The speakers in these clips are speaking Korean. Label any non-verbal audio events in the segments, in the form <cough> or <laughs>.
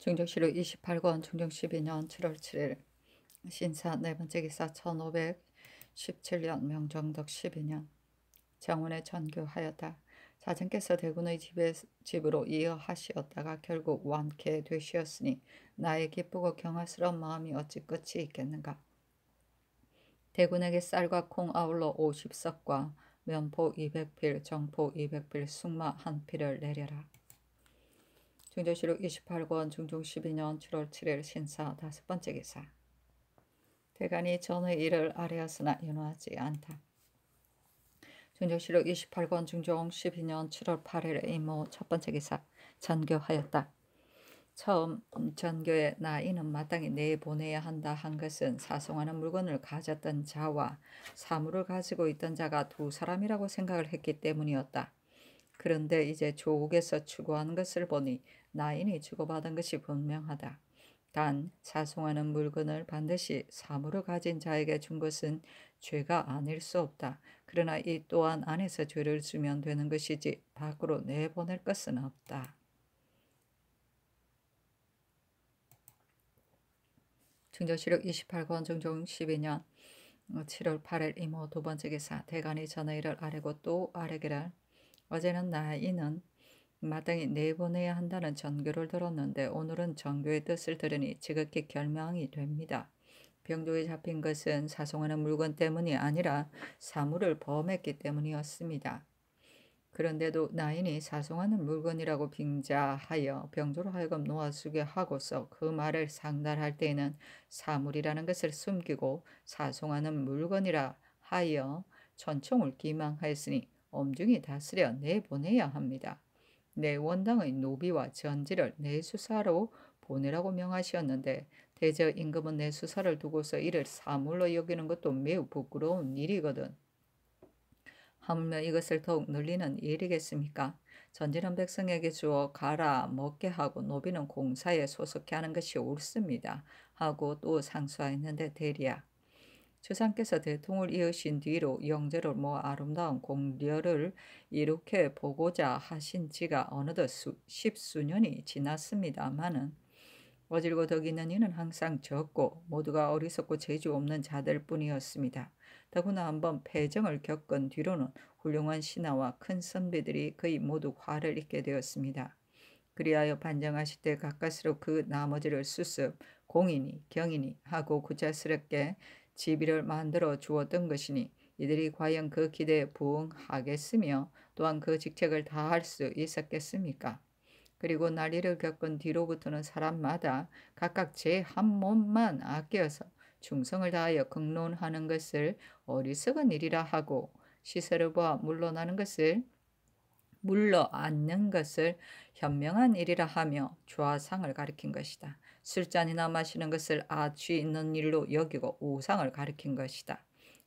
중정시로 28권 중정 12년 7월 7일 신사 네 번째 기사 1517년 명정덕 12년 정원에 전교하였다. 자신께서 대군의 집에, 집으로 이어하시었다가 결국 완쾌 되시었으니 나의 기쁘고 경화스러운 마음이 어찌 끝이 있겠는가. 대군에게 쌀과 콩 아울러 50석과 면포 200필, 정포 200필, 숙마 한 필을 내려라. 중재실록 28권 중종 12년 7월 7일 신사 다섯 번째 기사 대간이 전의 일을 아뢰었으나 연호하지 않다. 중종실록 28권 중종 12년 7월 8일 임모 첫 번째 기사 전교하였다. 처음 전교의 나이는 마땅히 내보내야 한다 한 것은 사송하는 물건을 가졌던 자와 사물을 가지고 있던 자가 두 사람이라고 생각을 했기 때문이었다. 그런데 이제 조국에서 추구하는 것을 보니 나인이 주고받은 것이 분명하다. 단 사송하는 물건을 반드시 사물을 가진 자에게 준 것은 죄가 아닐 수 없다. 그러나 이 또한 안에서 죄를 주면 되는 것이지 밖으로 내보낼 것은 없다. 중저시력 28권 정종 12년 7월 8일 이모 두 번째 기사 대간이 전의를 아래고 또 아래기를 어제는 나이는 마땅히 내보내야 한다는 전교를 들었는데 오늘은 전교의 뜻을 들으니 지극히 결명이 됩니다. 병조에 잡힌 것은 사송하는 물건 때문이 아니라 사물을 범했기 때문이었습니다. 그런데도 나인이 사송하는 물건이라고 빙자하여 병조로 하여금 놓아주게 하고서 그 말을 상달할 때에는 사물이라는 것을 숨기고 사송하는 물건이라 하여 천총을 기망하였으니 엄중히 다스려 내보내야 합니다. 내 원당의 노비와 전지를 내 수사로 보내라고 명하시었는데 대저 임금은 내 수사를 두고서 이를 사물로 여기는 것도 매우 부끄러운 일이거든. 하물며 이것을 더욱 늘리는 일이겠습니까? 전지는 백성에게 주어 가라 먹게 하고 노비는 공사에 소속해 하는 것이 옳습니다. 하고 또 상수하였는데 대리야. 주상께서 대통을 이으신 뒤로 영재를 모아 아름다운 공려를 이렇게 보고자 하신 지가 어느덧 수, 십수년이 지났습니다마는 어질고 덕 있는 이는 항상 적고 모두가 어리석고 재주 없는 자들 뿐이었습니다. 더구나 한번 패정을 겪은 뒤로는 훌륭한 신하와 큰 선비들이 거의 모두 화를잇게 되었습니다. 그리하여 반정하실 때 가까스로 그 나머지를 수습, 공인이, 경인이 하고 구차스럽게 집이를 만들어 주었던 것이니 이들이 과연 그 기대에 부응하겠으며 또한 그 직책을 다할 수 있었겠습니까? 그리고 난리를 겪은 뒤로부터는 사람마다 각각 제 한 몸만 아껴서 충성을 다하여 극론하는 것을 어리석은 일이라 하고 시설을 보아 물러나는 것을 물러 앉는 것을 현명한 일이라 하며 좌상을 가리킨 것이다. 술잔이나 마시는 것을 아취 있는 일로 여기고 우상을 가리킨 것이다.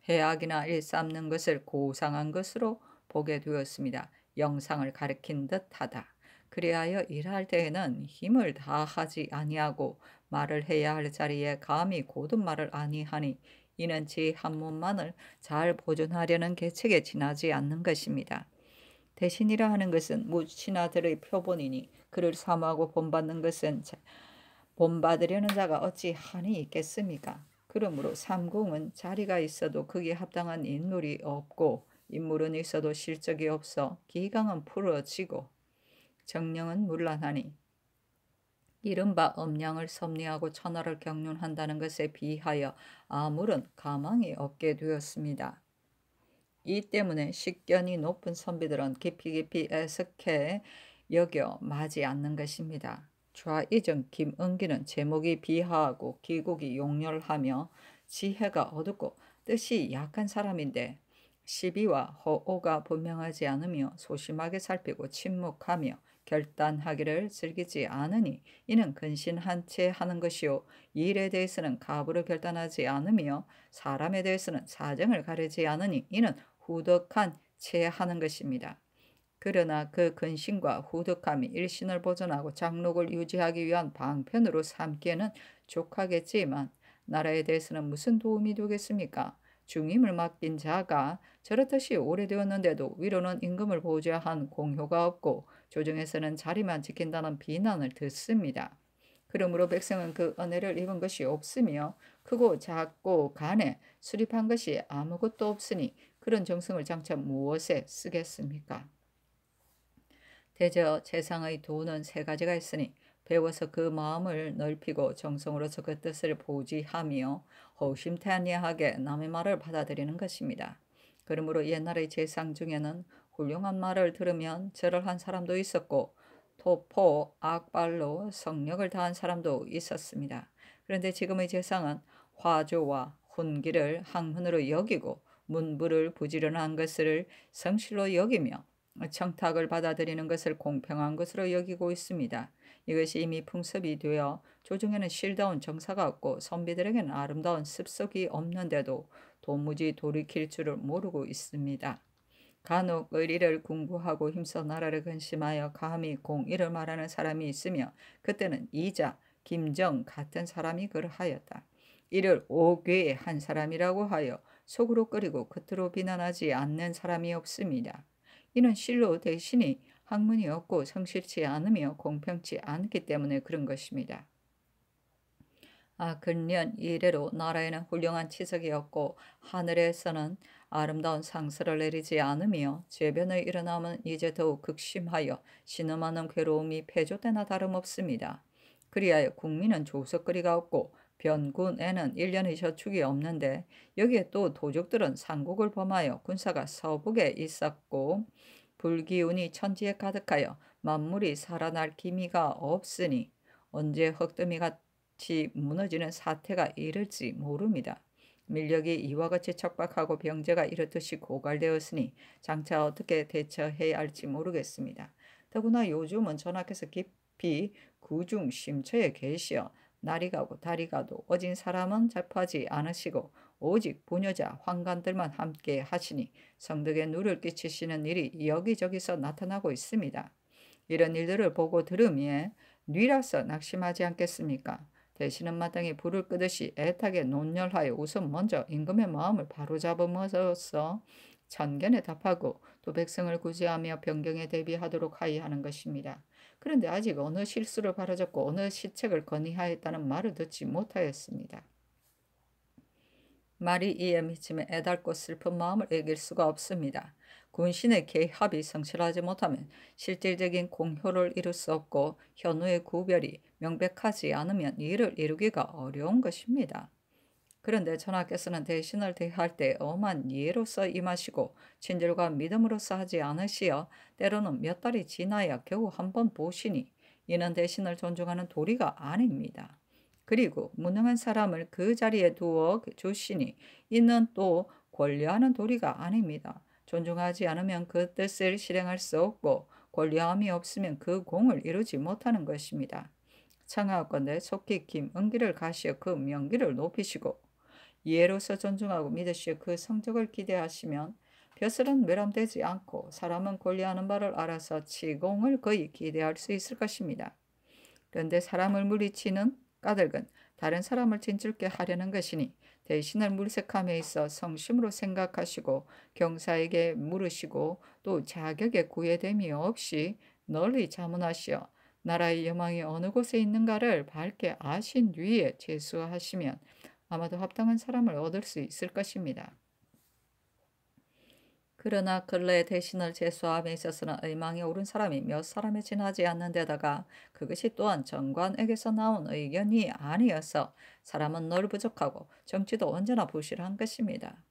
해악이나 일삼는 것을 고상한 것으로 보게 되었습니다. 영상을 가리킨 듯하다. 그리하여 일할 때에는 힘을 다하지 아니하고 말을 해야 할 자리에 감히 고든 말을 아니하니 이는 지한 몸만을 잘 보존하려는 계책에 지나지 않는 것입니다. 대신이라 하는 것은 무신하들의 표본이니 그를 사모하고 본받는 것은 본받으려는 자가 어찌 한이 있겠습니까? 그러므로 삼공은 자리가 있어도 그게 합당한 인물이 없고 인물은 있어도 실적이 없어 기강은 풀어지고 정령은 물란하니 이른바 음양을 섭리하고 천하를 경륜한다는 것에 비하여 아무런 가망이 없게 되었습니다. 이 때문에 식견이 높은 선비들은 깊이 깊이 애석해 여겨 마지 않는 것입니다. 좌이정 김은기는 제목이 비하하고 기국이 용렬하며 지혜가 어둡고 뜻이 약한 사람인데 시비와 호오가 분명하지 않으며 소심하게 살피고 침묵하며 결단하기를 즐기지 않으니 이는 근신한 채 하는 것이요 일에 대해서는 갑으로 결단하지 않으며 사람에 대해서는 사정을 가리지 않으니 이는 후덕한 채 하는 것입니다. 그러나 그 근심과 후득함이 일신을 보존하고 장록을 유지하기 위한 방편으로 삼기에는 족하겠지만 나라에 대해서는 무슨 도움이 되겠습니까? 중임을 맡긴 자가 저렇듯이 오래되었는데도 위로는 임금을 보좌한 공효가 없고 조정에서는 자리만 지킨다는 비난을 듣습니다. 그러므로 백성은 그 은혜를 입은 것이 없으며 크고 작고 간에 수립한 것이 아무것도 없으니 그런 정성을 장차 무엇에 쓰겠습니까? 대저 세상의 도는 세 가지가 있으니 배워서 그 마음을 넓히고 정성으로서 그 뜻을 보지하며 허심탄회하게 남의 말을 받아들이는 것입니다. 그러므로 옛날의 재상 중에는 훌륭한 말을 들으면 절을 한 사람도 있었고 토포, 악발로 성력을 다한 사람도 있었습니다. 그런데 지금의 재상은 화조와 혼기를 항문으로 여기고 문부를 부지런한 것을 성실로 여기며 청탁을 받아들이는 것을 공평한 것으로 여기고 있습니다. 이것이 이미 풍습이 되어 조정에는 실다운 정사가 없고 선비들에게는 아름다운 습속이 없는데도 도무지 돌이킬 줄을 모르고 있습니다. 간혹 의리를 공부하고 힘써 나라를 근심하여 감히 공의를 말하는 사람이 있으며 그때는 이자, 김정 같은 사람이 그러하였다. 이를 오괴한 사람이라고 하여 속으로 끓이고 겉으로 비난하지 않는 사람이 없습니다. 이는 실로 대신이 학문이 없고 성실치 않으며 공평치 않기 때문에 그런 것입니다. 아, 근년 이래로 나라에는 훌륭한 치석이 없고 하늘에서는 아름다운 상서를 내리지 않으며 재변의 일어남은 이제 더욱 극심하여 신음하는 괴로움이 폐조때나 다름없습니다. 그리하여 국민은 조석거리가 없고 변군에는 일련의 저축이 없는데 여기에 또 도적들은 상국을 범하여 군사가 서북에 있었고 불기운이 천지에 가득하여 만물이 살아날 기미가 없으니 언제 흙더미 같이 무너지는 사태가 이를지 모릅니다. 밀력이 이와 같이 척박하고 병제가 이렇듯이 고갈되었으니 장차 어떻게 대처해야 할지 모르겠습니다. 더구나 요즘은 전하께서 깊이 구중 심처에 계시어 날이 가고 달이 가도 어진 사람은 잡하지 않으시고 오직 부녀자 환관들만 함께 하시니 성덕에 누를 끼치시는 일이 여기저기서 나타나고 있습니다. 이런 일들을 보고 들으며 뉘라서 낙심하지 않겠습니까? 대신은 마땅히 불을 끄듯이 애타게 논열하여 우선 먼저 임금의 마음을 바로잡음으로써 천견에 답하고 또 백성을 구제하며 변경에 대비하도록 하여 하는 것입니다. 그런데 아직 어느 실수를 바라졌고 어느 시책을 건의하였다는 말을 듣지 못하였습니다. 말이 이에 미침에 애달고 슬픈 마음을 이길 수가 없습니다. 군신의 개합이 성실하지 못하면 실질적인 공효를 이룰 수 없고 현우의 구별이 명백하지 않으면 이를 이루기가 어려운 것입니다. 그런데 천하께서는 대신을 대할 때 엄한 예로서 임하시고 친절과 믿음으로서 하지 않으시어 때로는 몇 달이 지나야 겨우 한 번 보시니 이는 대신을 존중하는 도리가 아닙니다. 그리고 무능한 사람을 그 자리에 두어 주시니 이는 또 권려하는 도리가 아닙니다. 존중하지 않으면 그 뜻을 실행할 수 없고 권리함이 없으면 그 공을 이루지 못하는 것입니다. 청하건대 속히 김은기를 가시어 그 명기를 높이시고 예해로서 존중하고 믿으시어 그 성적을 기대하시면 벼슬은 외람되지 않고 사람은 권리하는 바를 알아서 치공을 거의 기대할 수 있을 것입니다. 그런데 사람을 물리치는 까닭은 다른 사람을 진줄게 하려는 것이니 대신을 물색함에 있어 성심으로 생각하시고 경사에게 물으시고 또 자격의 구애됨이 없이 널리 자문하시어 나라의 여망이 어느 곳에 있는가를 밝게 아신 뒤에 재수하시면 아마도 합당한 사람을 얻을 수 있을 것입니다. 그러나 근래 대신을 제수함에 있어서는 의망이 오른 사람이 몇 사람에 지나지 않는 데다가 그것이 또한 정관에게서 나온 의견이 아니어서 사람은 늘 부족하고 정치도 언제나 부실한 것입니다.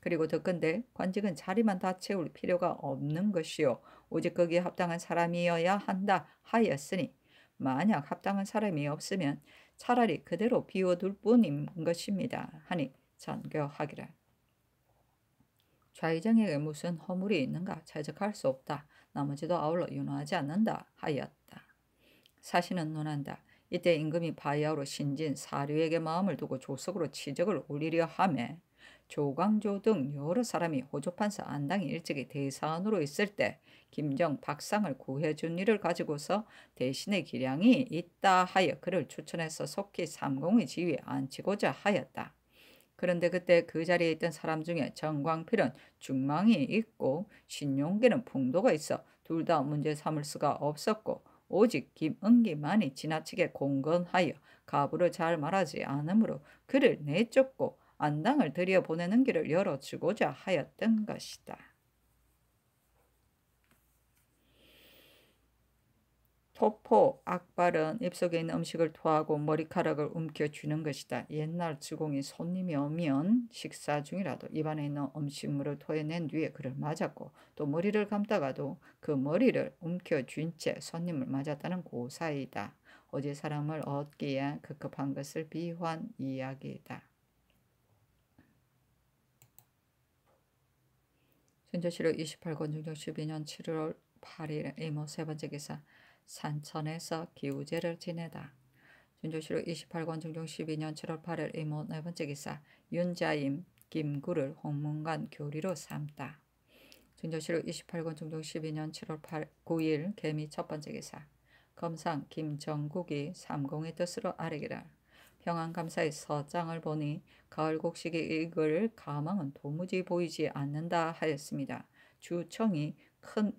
그리고 더근데 관직은 자리만 다 채울 필요가 없는 것이요. 오직 거기에 합당한 사람이어야 한다 하였으니 만약 합당한 사람이 없으면 차라리 그대로 비워둘 뿐인 것입니다. 하니 전교하기를. 좌의정에게 무슨 허물이 있는가 자적할 수 없다. 나머지도 아울러 윤호하지 않는다 하였다. 사신은 논한다. 이때 임금이 바야흐로 신진 사류에게 마음을 두고 조석으로 치적을 올리려 하며 조광조 등 여러 사람이 호조판사 안당이 일찍이 대사안으로 있을 때 김정 박상을 구해준 일을 가지고서 대신의 기량이 있다 하여 그를 추천해서 속히 삼공의 지위에 앉히고자 하였다. 그런데 그때 그 자리에 있던 사람 중에 정광필은 중망이 있고 신용계는 풍도가 있어 둘 다 문제 삼을 수가 없었고 오직 김은기만이 지나치게 공건하여 가부를 잘 말하지 않으므로 그를 내쫓고 안당을 들여보내는 길을 열어주고자 하였던 것이다. 토포, 악발은 입속에 있는 음식을 토하고 머리카락을 움켜쥐는 것이다. 옛날 주공이 손님이 오면 식사 중이라도 입안에 있는 음식물을 토해낸 뒤에 그를 맞았고 또 머리를 감다가도 그 머리를 움켜쥔 채 손님을 맞았다는 고사이다. 어제 사람을 얻기에 급급한 것을 비환 이야기이다. 현재시록 28권 중6 1 2년 7월 8일 이모 세 번째 기사 산천에서 기우제를 지내다. 준조시록 28권 중종 12년 7월 8일 이모 네 번째 기사 윤자임 김구를 홍문관 교리로 삼다. 준조시록 28권 중종 12년 7월 8, 9일 개미 첫 번째 기사 검상 김정국이 삼공의 뜻으로 아뢰기를 평안감사의 서장을 보니 가을곡식의 익을 가망은 도무지 보이지 않는다 하였습니다. 주청이 큰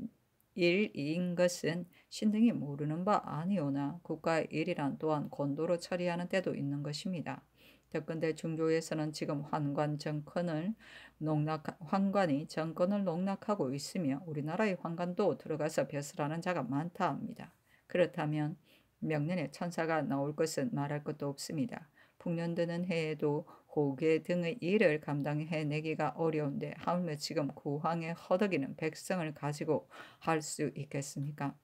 일인 것은 신등이 모르는 바 아니오나 국가의 일이란 또한 곤도로 처리하는 때도 있는 것입니다. 근대 중조에서는 지금 환관 정권을 농락 환관이 정권을 농락하고 있으며 우리나라의 환관도 들어가서 벼슬하는 자가 많다 합니다. 그렇다면 명년에 천사가 나올 것은 말할 것도 없습니다. 풍년드는 해에도 고개 등의 일을 감당해내기가 어려운데 하물며 지금 구황에 그 허덕이는 백성을 가지고 할 수 있겠습니까?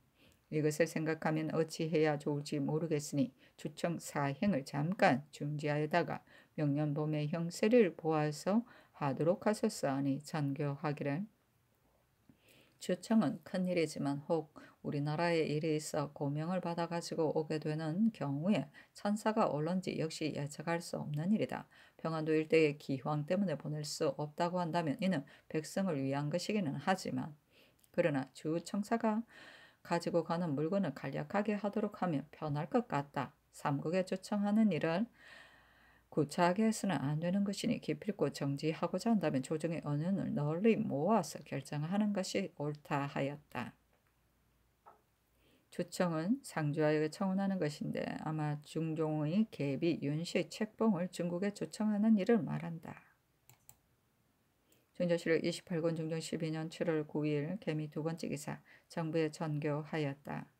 이것을 생각하면 어찌해야 좋을지 모르겠으니 주청 사행을 잠깐 중지하에다가 명년범의 형세를 보아서 하도록 하소서 하니 전교하기를 주청은 큰일이지만 혹 우리나라의 일에 있어 고명을 받아가지고 오게 되는 경우에 천사가 올런지 역시 예측할 수 없는 일이다. 평안도 일대의 기황 때문에 보낼 수 없다고 한다면 이는 백성을 위한 것이기는 하지만 그러나 주청사가 가지고 가는 물건을 간략하게 하도록 하면 편할 것 같다. 삼국에 주청하는 일을 구차하게해서는 안 되는 것이니 기필코 정지하고자 한다면 조정의 언행을 널리 모아서 결정하는 것이 옳다 하였다. 주청은 상주하에게 청원하는 것인데 아마 중종의 개비 윤씨 책봉을 중국에 주청하는 일을 말한다. 중조실록 28권 중종 12년 7월 9일 개미 두 번째 기사 정부에 전교하였다.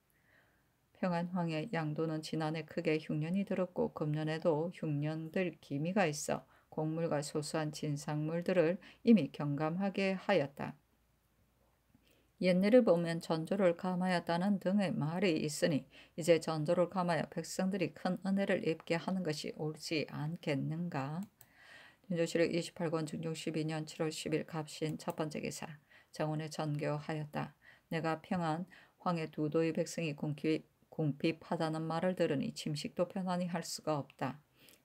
평안황의 양도는 지난해 크게 흉년이 들었고 금년에도 흉년들 기미가 있어 곡물과 소소한 진상물들을 이미 경감하게 하였다. 옛날을 보면 전조를 감하였다는 등의 말이 있으니 이제 전조를 감하여 백성들이 큰 은혜를 입게 하는 것이 옳지 않겠는가? 윤조실록 28권 중 62년 7월 10일 갑신 첫 번째 기사 정원에 전교하였다. 내가 평안 황의 두도의 백성이 공기 궁핍하다는 말을 들으니 침식도 편안히 할 수가 없다.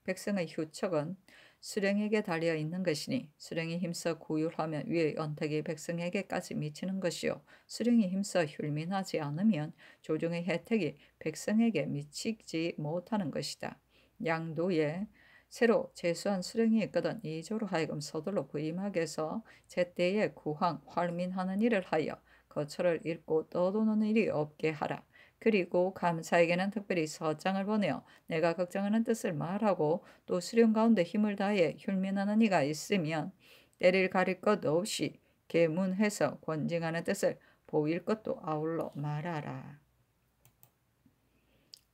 백성의 휴척은 수령에게 달려 있는 것이니 수령이 힘써 구휼하면 위의 언택이 백성에게까지 미치는 것이요 수령이 힘써 휼민하지 않으면 조정의 혜택이 백성에게 미치지 못하는 것이다. 양도에 새로 재수한 수령이 있거든 이조로 하여금 서둘러 부임하게 해서 제때에 구황 활민하는 일을 하여 거처를 잃고 떠도는 일이 없게 하라. 그리고 감사에게는 특별히 서장을 보내어 내가 걱정하는 뜻을 말하고 또 수련 가운데 힘을 다해 흉민하는 이가 있으면 때릴 가릴 것 없이 개문해서 권징하는 뜻을 보일 것도 아울러 말하라.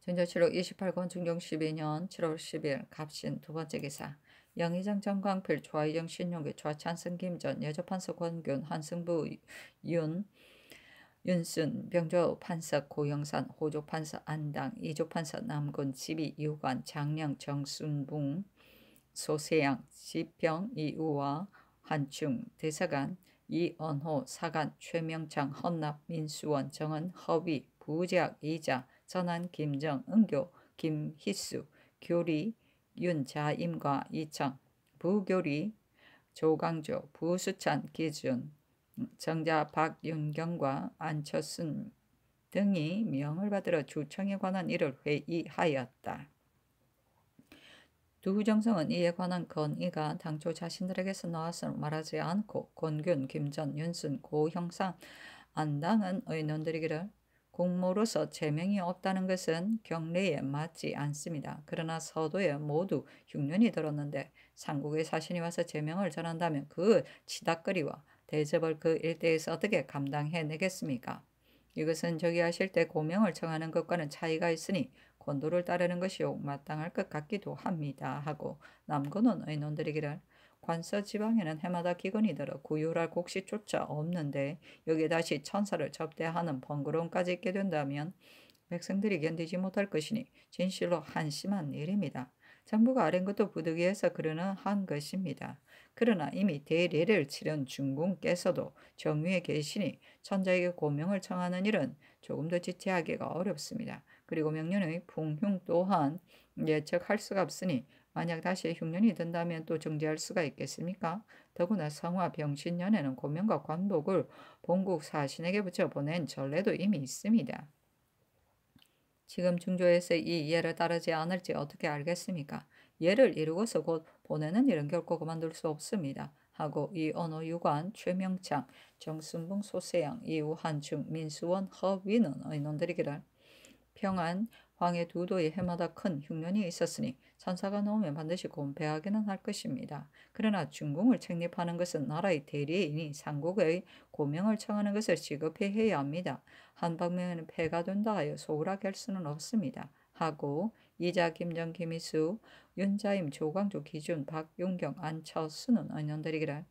전자치록 28권 중경 12년 7월 10일 갑신 두 번째 기사 양희장 정광필 좌희정 신용규 좌찬승 김전 예조판서 권균 한승부 윤 윤순, 병조 판사 고영산, 호조 판사 안당, 이조 판사 남군, 지비 유관, 장량, 정순붕, 소세양, 지평, 이우와, 한충, 대사관, 이언호, 사관 최명창, 헌납, 민수원, 정은, 허위, 부작, 이자, 전한, 김정, 은교, 김희수, 교리, 윤자임과 이창, 부교리, 조강조, 부수찬, 기준, 정자 박윤경과 안철순 등이 명을 받으러 주청에 관한 일을 회의하였다. 두정성은 이에 관한 건의가 당초 자신들에게서 나왔음을 말하지 않고 권균, 김전, 윤순, 고형상, 안당은 의논들이기를 공모로서 제명이 없다는 것은 경례에 맞지 않습니다. 그러나 서도에 모두 흉년이 들었는데 상국의 사신이 와서 제명을 전한다면 그 치닥거리와 대접을 그 일대에서 어떻게 감당해내겠습니까? 이것은 저기하실 때 고명을 청하는 것과는 차이가 있으니 권도를 따르는 것이요 마땅할 것 같기도 합니다. 하고 남고는 의논드리기를 관서 지방에는 해마다 기근이 들어 구휼할 곡식조차 없는데 여기에 다시 천사를 접대하는 번거로움까지 있게 된다면 백성들이 견디지 못할 것이니 진실로 한심한 일입니다. 정부가 아는 것도 부득이해서 그러는 한 것입니다. 그러나 이미 대례를 치른 중궁께서도 정위에 계시니 천자에게 고명을 청하는 일은 조금 더 지체하기가 어렵습니다. 그리고 명륜의 풍흉 또한 예측할 수가 없으니 만약 다시 흉년이 든다면 또 정지할 수가 있겠습니까? 더구나 성화 병신년에는 고명과 관복을 본국 사신에게 붙여보낸 전례도 이미 있습니다. 지금 중조에서 이 예를 따르지 않을지 어떻게 알겠습니까? 예를 이루고서 곧 보내는 일은 결코 그만둘 수 없습니다. 하고 이 언어 유관 최명창, 정순봉 소세양, 이우한충, 민수원, 허위는 의논들이기를 평안 황해 두도에 해마다 큰 흉년이 있었으니 산사가 나오면 반드시 곤패하기는 할 것입니다. 그러나 중궁을 책립하는 것은 나라의 대리인이 상국의 고명을 청하는 것을 지급해 해야 합니다. 한방면은 패가 된다 하여 소홀하게 할 수는 없습니다. 하고 이자 김정 김희수 윤자임, 조광조, 기준, 박용경, 안철 수는 언년들이기를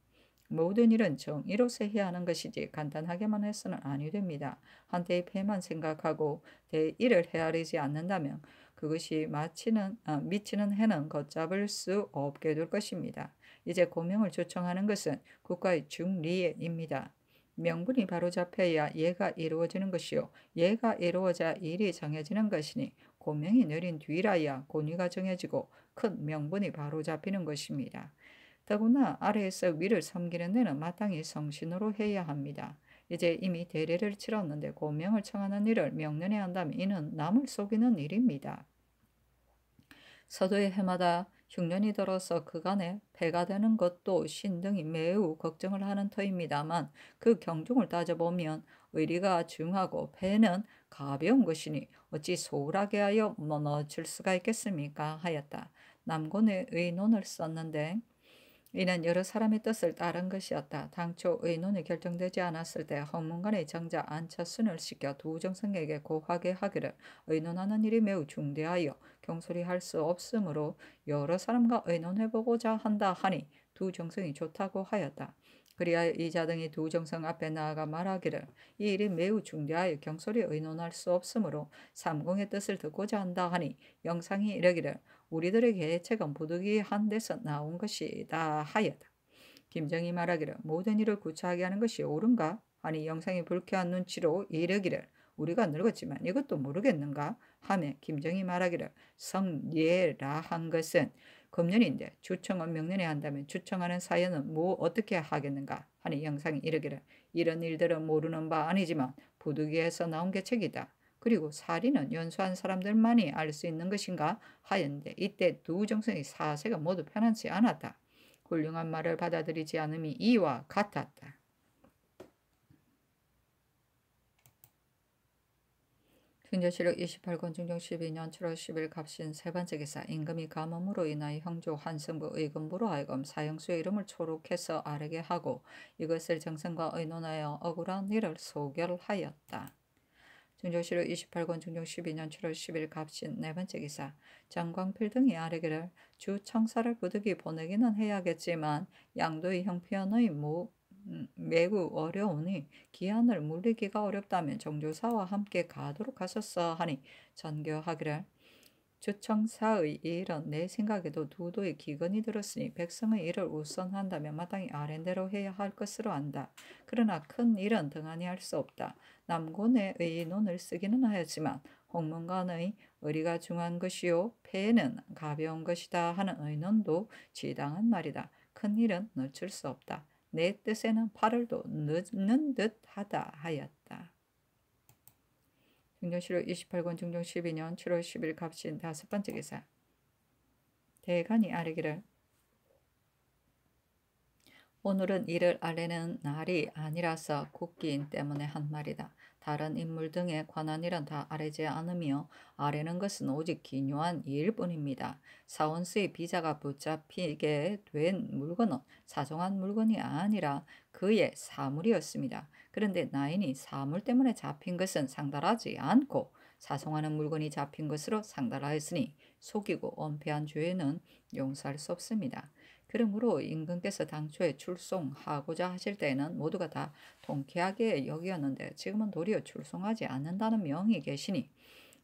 모든 일은 정의로서 해야 하는 것이지 간단하게만 해서는 아니 됩니다. 한때의 패만 생각하고 대의를 헤아리지 않는다면 그것이 마치는, 아, 미치는 해는 걷잡을 수 없게 될 것입니다. 이제 고명을 조청하는 것은 국가의 중리입니다. 명분이 바로 잡혀야 예가 이루어지는 것이요. 예가 이루어져 일이 정해지는 것이니 고명이 내린 뒤라야 권위가 정해지고 큰 명분이 바로 잡히는 것입니다. 더구나 아래에서 위를 섬기는 데는 마땅히 성신으로 해야 합니다. 이제 이미 대례를 치렀는데 고명을 청하는 일을 명륜해 한다면 이는 남을 속이는 일입니다. 서도의 해마다 흉년이 들어서 그간에 배가 되는 것도 신 등이 매우 걱정을 하는 터입니다만 그 경중을 따져보면 의리가 중하고 배는 가벼운 것이니 어찌 소홀하게 하여 무너질 수가 있겠습니까? 하였다. 남곤의 의논을 썼는데 이는 여러 사람의 뜻을 따른 것이었다. 당초 의논이 결정되지 않았을 때 홍문관의 정자 안차순을 시켜 두정성에게 고하게 하기를 의논하는 일이 매우 중대하여 경솔히할 수 없으므로 여러 사람과 의논해보고자 한다 하니 두정성이 좋다고 하였다. 그리하 여 이자 등이 두 정성 앞에 나아가 말하기를 이 일이 매우 중대하여 경솔히 의논할 수 없으므로 삼공의 뜻을 듣고자 한다 하니 영상이 이르기를 우리들의 계책은 부득이한 데서 나온 것이다 하였다. 김정이 말하기를 모든 일을 구차하게 하는 것이 옳은가? 아니 영상이 불쾌한 눈치로 이르기를 우리가 늙었지만 이것도 모르겠는가? 하며 김정이 말하기를 성예라 한 것은 금년인데 주청은 명년에 한다면 주청하는 사연은 뭐 어떻게 하겠는가 하니 영상이 이르기를 이런 일들은 모르는 바 아니지만 부득이해서 나온 게 책이다. 그리고 사리는 연수한 사람들만이 알 수 있는 것인가 하였는데 이때 두 정성의 사세가 모두 편하지 않았다. 훌륭한 말을 받아들이지 않음이 이와 같았다. 경제실력 28권 중정 12년 7월 10일 갑신 세 번째 기사 임금이 가뭄으로 인하여 형조 한승부 의금부로 하여금 사형수의 이름을 초록해서 아래게 하고 이것을 정성과 의논하여 억울한 일을 소결하였다. 중조실록 28권 중종 12년 7월 10일 갑신 네 번째 기사 장광필 등이 아래기를 주 청사를 부득이 보내기는 해야겠지만 양도의 형편의 무 음, 매우 어려우니 기한을 물리기가 어렵다면 정조사와 함께 가도록 하셨어 하니 전교하기를 주청사의 일은 내 생각에도 두도의 기근이 들었으니 백성의 일을 우선한다면 마땅히 아랜대로 해야 할 것으로 안다. 그러나 큰 일은 등한히 할 수 없다. 남곤의 의논을 쓰기는 하였지만 홍문관의 의리가 중한 것이요 폐는 가벼운 것이다 하는 의논도 지당한 말이다. 큰 일은 늦출 수 없다. 내 뜻에는 팔을도 넣는 듯 하다 하였다. 중정실록 28권 중정 12년 7월 10일 갑신 다섯 번째 기사 대간이 아르기를 오늘은 이를 알리는 날이 아니라서 국기인 때문에 한 말이다. 다른 인물 등에 관한 일은 다 아뢰지 않으며 아뢰는 것은 오직 기묘한 일 뿐입니다. 사원수의 비자가 붙잡히게 된 물건은 사정한 물건이 아니라 그의 사물이었습니다. 그런데 나인이 사물 때문에 잡힌 것은 상달하지 않고 사송하는 물건이 잡힌 것으로 상달하였으니 속이고 엄폐한 죄는 용서할 수 없습니다. 그러므로 임금께서 당초에 출송하고자 하실 때에는 모두가 다 통쾌하게 여기었는데 지금은 도리어 출송하지 않는다는 명이 계시니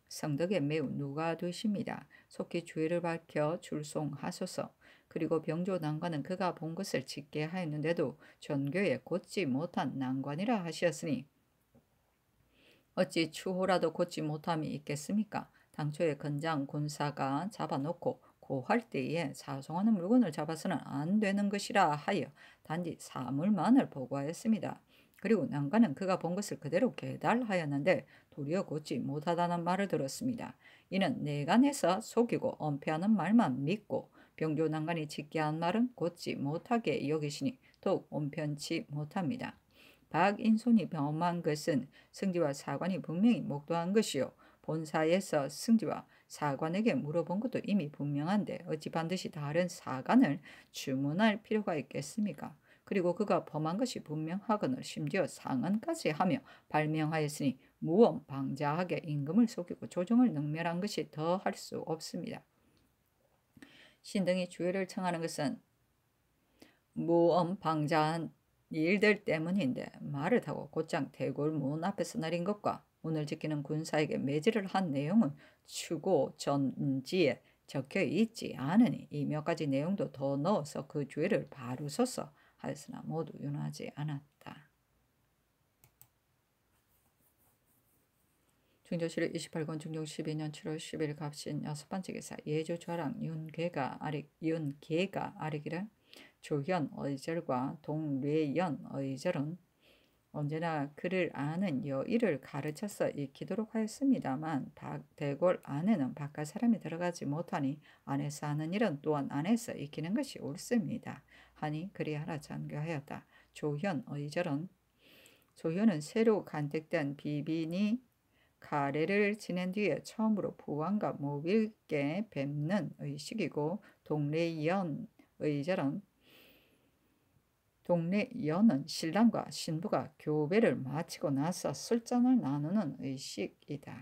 성덕에 매우 누가 되십니다. 속히 주의를 밝혀 출송하소서. 그리고 병조 난관은 그가 본 것을 짓게 하였는데도 전교에 곧지 못한 난관이라 하셨으니 어찌 추호라도 곧지 못함이 있겠습니까? 당초에 건장 군사가 잡아놓고 고할 때에 사송하는 물건을 잡아서는 안 되는 것이라 하여 단지 사물만을 보고하였습니다. 그리고 난간은 그가 본 것을 그대로 계달하였는데 도리어 곧지 못하다는 말을 들었습니다. 이는 내간에서 속이고 엄폐하는 말만 믿고 병조 난간이 짓게 한 말은 곧지 못하게 여기시니 더욱 온편치 못합니다. 박인손이 범한 것은 승지와 사관이 분명히 목도한 것이요 본사에서 승지와 사관에게 물어본 것도 이미 분명한데 어찌 반드시 다른 사관을 주문할 필요가 있겠습니까? 그리고 그가 범한 것이 분명하거늘 심지어 상언까지 하며 발명하였으니 무언 방자하게 임금을 속이고 조정을 능멸한 것이 더할수 없습니다. 신등이 주의를 청하는 것은 무언 방자한 일들 때문인데 말을 타고 곧장 대궐문 앞에서 내린 것과 문을 지키는 군사에게 매질을 한 내용은 추고 전지에 적혀 있지 않으니 이 몇 가지 내용도 더 넣어서 그 죄를 바로 서서 하였으나 모두 윤하지 않았다. 중조실의 28권 중종 12년 7월 10일 갑신 여섯 번째 기사 예조 좌랑 윤계가 아릭 윤계가 아릭이란 조현 의절과 동례연 의절은 언제나 그를 아는 여의를 가르쳐서 익히도록 하였습니다만 박, 대골 안에는 바깥 사람이 들어가지 못하니 안에서 하는 일은 또한 안에서 익히는 것이 옳습니다. 하니 그리하라 전교하였다. 조현 의절은 조현은 새로 간택된 비빈이 가래를 지낸 뒤에 처음으로 부왕과 모빌께 뵙는 의식이고 동래연 의절은 동네 연는 신랑과 신부가 교배를 마치고 나서 술잔을 나누는 의식이다.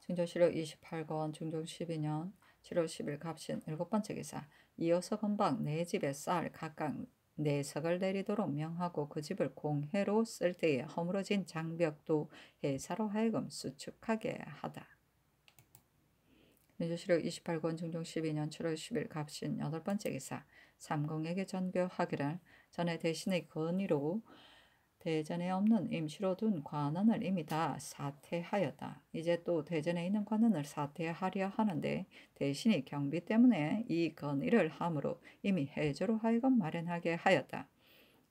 증조실록 28권 중종 12년 7월 10일 갑신 일곱 번째 기사 이어서 건방 네 집에 쌀 각각 내석을 네 내리도록 명하고 그 집을 공해로 쓸 때에 허물어진 장벽도 해사로 하여금 수축하게 하다. 민주시력 28권 중종 12년 7월 10일 갑신 여덟 번째 기사 삼공에게 전교하기를 전에 대신의 건의로 대전에 없는 임시로 둔 관원을 이미 다 사퇴하였다. 이제 또 대전에 있는 관원을 사퇴하려 하는데 대신이 경비 때문에 이 건의를 함으로 이미 해조로 하여금 마련하게 하였다.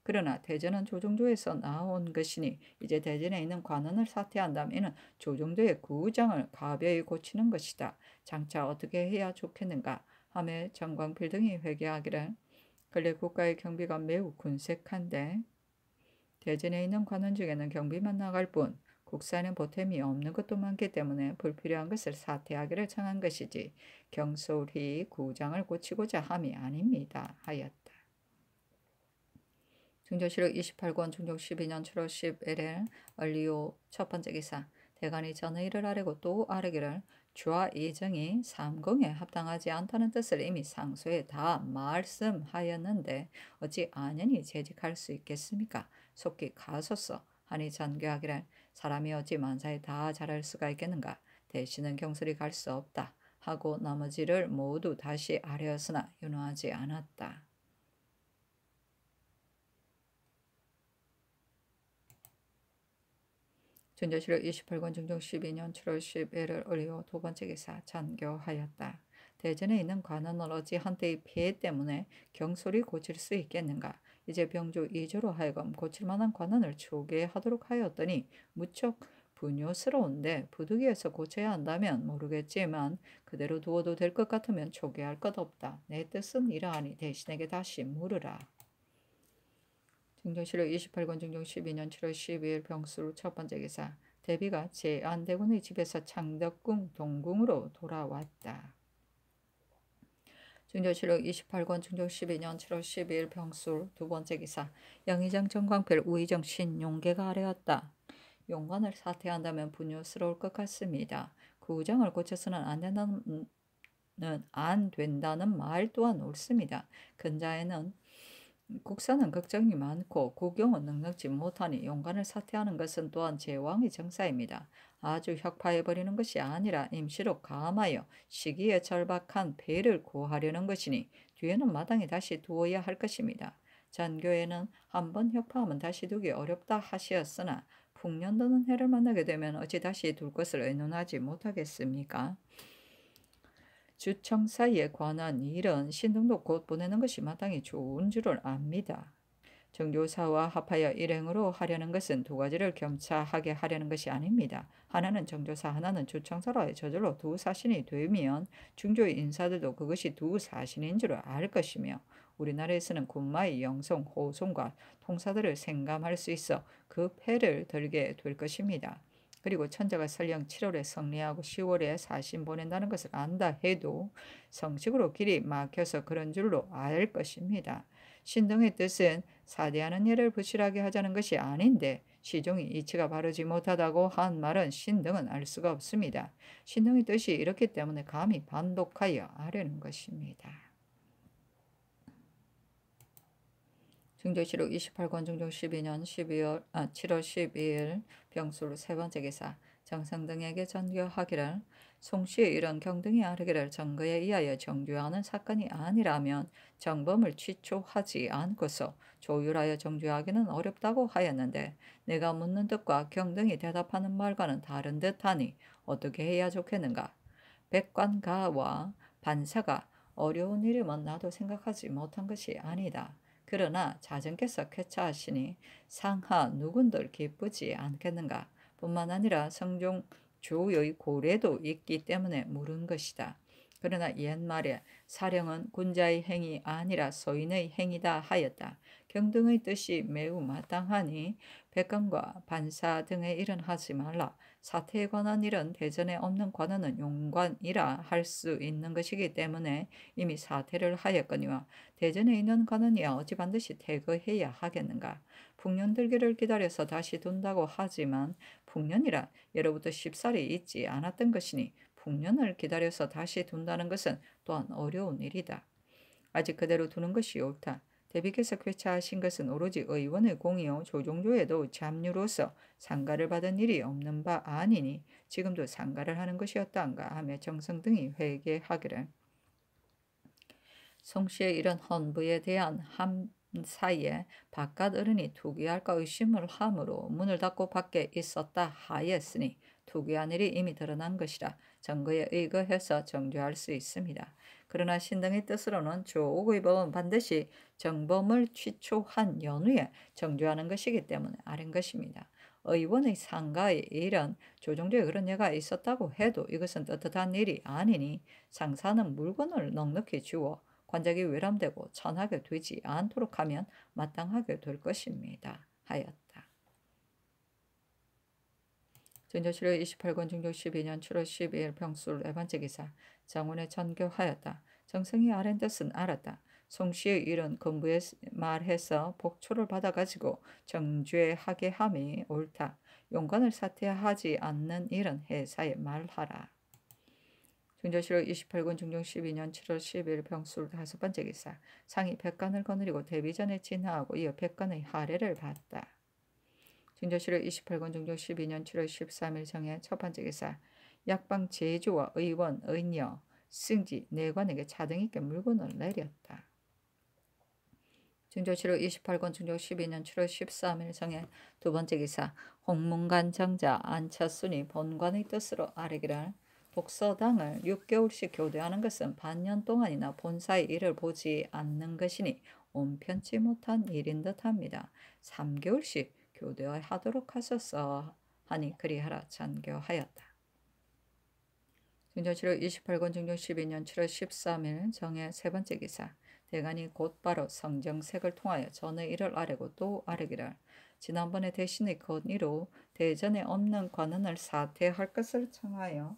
그러나 대전은 조정조에서 나온 것이니 이제 대전에 있는 관원을 사퇴한다면 조정조의 구장을 가벼이 고치는 것이다. 장차 어떻게 해야 좋겠는가 하며 정광필 등이 회개하기를 근래 국가의 경비가 매우 군색한데 대전에 있는 관원 중에는 경비만 나갈 뿐국산는 보탬이 없는 것도 많기 때문에 불필요한 것을 사퇴하기를 청한 것이지 경솔히 구장을 고치고자 함이 아닙니다. 하였다. 중정시록 28권 중종 12년 7월 1 1일 얼리오 첫 번째 기사 대관이전의 일을 하려고 또 아뢰기를 주와 이정이 삼공에 합당하지 않다는 뜻을 이미 상소에 다 말씀하였는데 어찌 안연히 재직할 수 있겠습니까? 속히 가소서 하니 전교하기를 사람이 어찌 만사에 다 잘할 수가 있겠는가? 대신은 경솔이 갈 수 없다 하고 나머지를 모두 다시 아뢰었으나 윤호하지 않았다. 전자실록 28권 중종 12년 7월 10일을 올리오 두 번째 기사 전교하였다. 대전에 있는 관원을 어찌 한때의 피해 때문에 경솔히 고칠 수 있겠는가. 이제 병조 이조로 하여금 고칠만한 관원을 초계하도록 하였더니 무척 분요스러운데 부득이해서 고쳐야 한다면 모르겠지만 그대로 두어도 될 것 같으면 초기할 것 없다. 내 뜻은 이러하니 대신에게 다시 물으라. 증정실록 28권 증정 12년 7월 12일 병수로 첫 번째 기사 대비가 제안대군의 집에서 창덕궁 동궁으로 돌아왔다. 중조실록 28권 중조 12년 7월 12일 병술 두 번째 기사 양의장 정광필 우의정 신용계가 아래였다. 용관을 사퇴한다면 분유스러울 것 같습니다. 구장을 고쳐서는 안 된다는 안 된다는 말 또한 옳습니다. 근자에는 국사는 걱정이 많고 국경은 능력지 못하니 용관을 사퇴하는 것은 또한 제왕의 정사입니다. 아주 혁파해버리는 것이 아니라 임시로 감하여 시기에 절박한 배를 구하려는 것이니 뒤에는 마당에 다시 두어야 할 것입니다. 잔교에는 한번 혁파하면 다시 두기 어렵다 하시었으나 풍년도는 해를 만나게 되면 어찌 다시 둘 것을 의논하지 못하겠습니까? 주청사의 관한 일은 신등도곧 보내는 것이 마땅히 좋은 줄을 압니다. 정조사와 합하여 일행으로 하려는 것은 두 가지를 겸차하게 하려는 것이 아닙니다. 하나는 정조사, 하나는 주청사로의 저절로 두 사신이 되면 중조의 인사들도 그것이 두 사신인 줄 알 것이며 우리나라에서는 군마의 영성, 호송과 통사들을 생감할 수 있어 그 패를 들게 될 것입니다. 그리고 천자가 설령 7월에 성리하고 10월에 사신 보낸다는 것을 안다 해도 성식으로 길이 막혀서 그런 줄로 알 것입니다. 신동의 뜻은 사대하는 예를 부실하게 하자는 것이 아닌데 시종이 이치가 바르지 못하다고 한 말은 신등은 알 수가 없습니다. 신등의 뜻이 이렇기 때문에 감히 반독하여 하려는 것입니다. 증조실록 28권 중종 12년 12월 아, 7월 12일 병수로세 번째 기사 정상등에게 전교하기를 송씨의 이런 경등이 아르기를 정거에 의하여 정죄하는 사건이 아니라면 정범을 취초하지 않고서 조율하여 정죄하기는 어렵다고 하였는데 내가 묻는 듯과 경등이 대답하는 말과는 다른 듯하니 어떻게 해야 좋겠는가 백관가와 반사가 어려운 일이면 나도 생각하지 못한 것이 아니다. 그러나 자정께서 쾌차하시니 상하 누군들 기쁘지 않겠는가 뿐만 아니라 성종 주의 고래도 있기 때문에 물은 것이다. 그러나 옛말에 사령은 군자의 행위 아니라 소인의 행위다 하였다. 경등의 뜻이 매우 마땅하니 백관과 반사 등의 일은 하지 말라. 사태에 관한 일은 대전에 없는 관원은 용관이라 할 수 있는 것이기 때문에 이미 사태를 하였거니와 대전에 있는 관원이야 어찌 반드시 태거해야 하겠는가. 풍년 들기를 기다려서 다시 둔다고 하지만 풍년이라 예로부터 십살이 있지 않았던 것이니 풍년을 기다려서 다시 둔다는 것은 또한 어려운 일이다. 아직 그대로 두는 것이 옳다. 대비께서 쾌차하신 것은 오로지 의원의 공이요 조종조에도 잡류로서 상가를 받은 일이 없는 바 아니니 지금도 상가를 하는 것이었단가 하며 정성 등이 회개하기를 송씨의 이런 헌부에 대한 함 사이에 바깥 어른이 투기할까 의심을 함으로 문을 닫고 밖에 있었다 하였으니 투기하늘이 이미 드러난 것이라 정거에 의거해서 정죄할 수 있습니다. 그러나 신등의 뜻으로는 조옥의 법은 반드시 정범을 취초한 연후에 정죄하는 것이기 때문에 아닌 것입니다. 의원의 상가의 일은 조정조에 그런 예가 있었다고 해도 이것은 떳떳한 일이 아니니 상사는 물건을 넉넉히 주어 관작이 외람되고 천하게 되지 않도록 하면 마땅하게 될 것입니다. 하였다. 전자실의 28권 중력 12년 7월 12일 병술 네 번째 기사 장원의 전교하였다. 정승이 아랜더스는 알았다. 송씨의 일은 근부에 말해서 복초를 받아가지고 정죄하게 함이 옳다. 용관을 사퇴하지 않는 일은 회사에 말하라. 중조실로 28권 중종 12년 7월 10일 병술 다섯 번째 기사 상이 백관을 거느리고 대비전에 진화하고 이어 백관의 하례를 받다. 증조실록 28권 종조 12년 7월 13일 정해 첫 번째 기사 약방 제조와 의원, 의녀, 승지 내관에게 네 자등 있게 물건을 내렸다. 증조실록 28권 증조 12년 7월 13일 정해 두 번째 기사 홍문관 정자 안철순이 본관의 뜻으로 아래기를 복서당을 6개월씩 교대하는 것은 반년 동안이나 본사의 일을 보지 않는 것이니 온편치 못한 일인 듯합니다. 3개월씩 교대하도록 하소서 하니 그리하라 전교하였다. 증조치료 28권 증조 12년 7월 13일 정해 세 번째 기사 대간이 곧바로 성정색을 통하여 전의 이를 아뢰고 또 아뢰기를 지난번에 대신의 건의로 대전에 없는 관원을 사퇴할 것을 청하여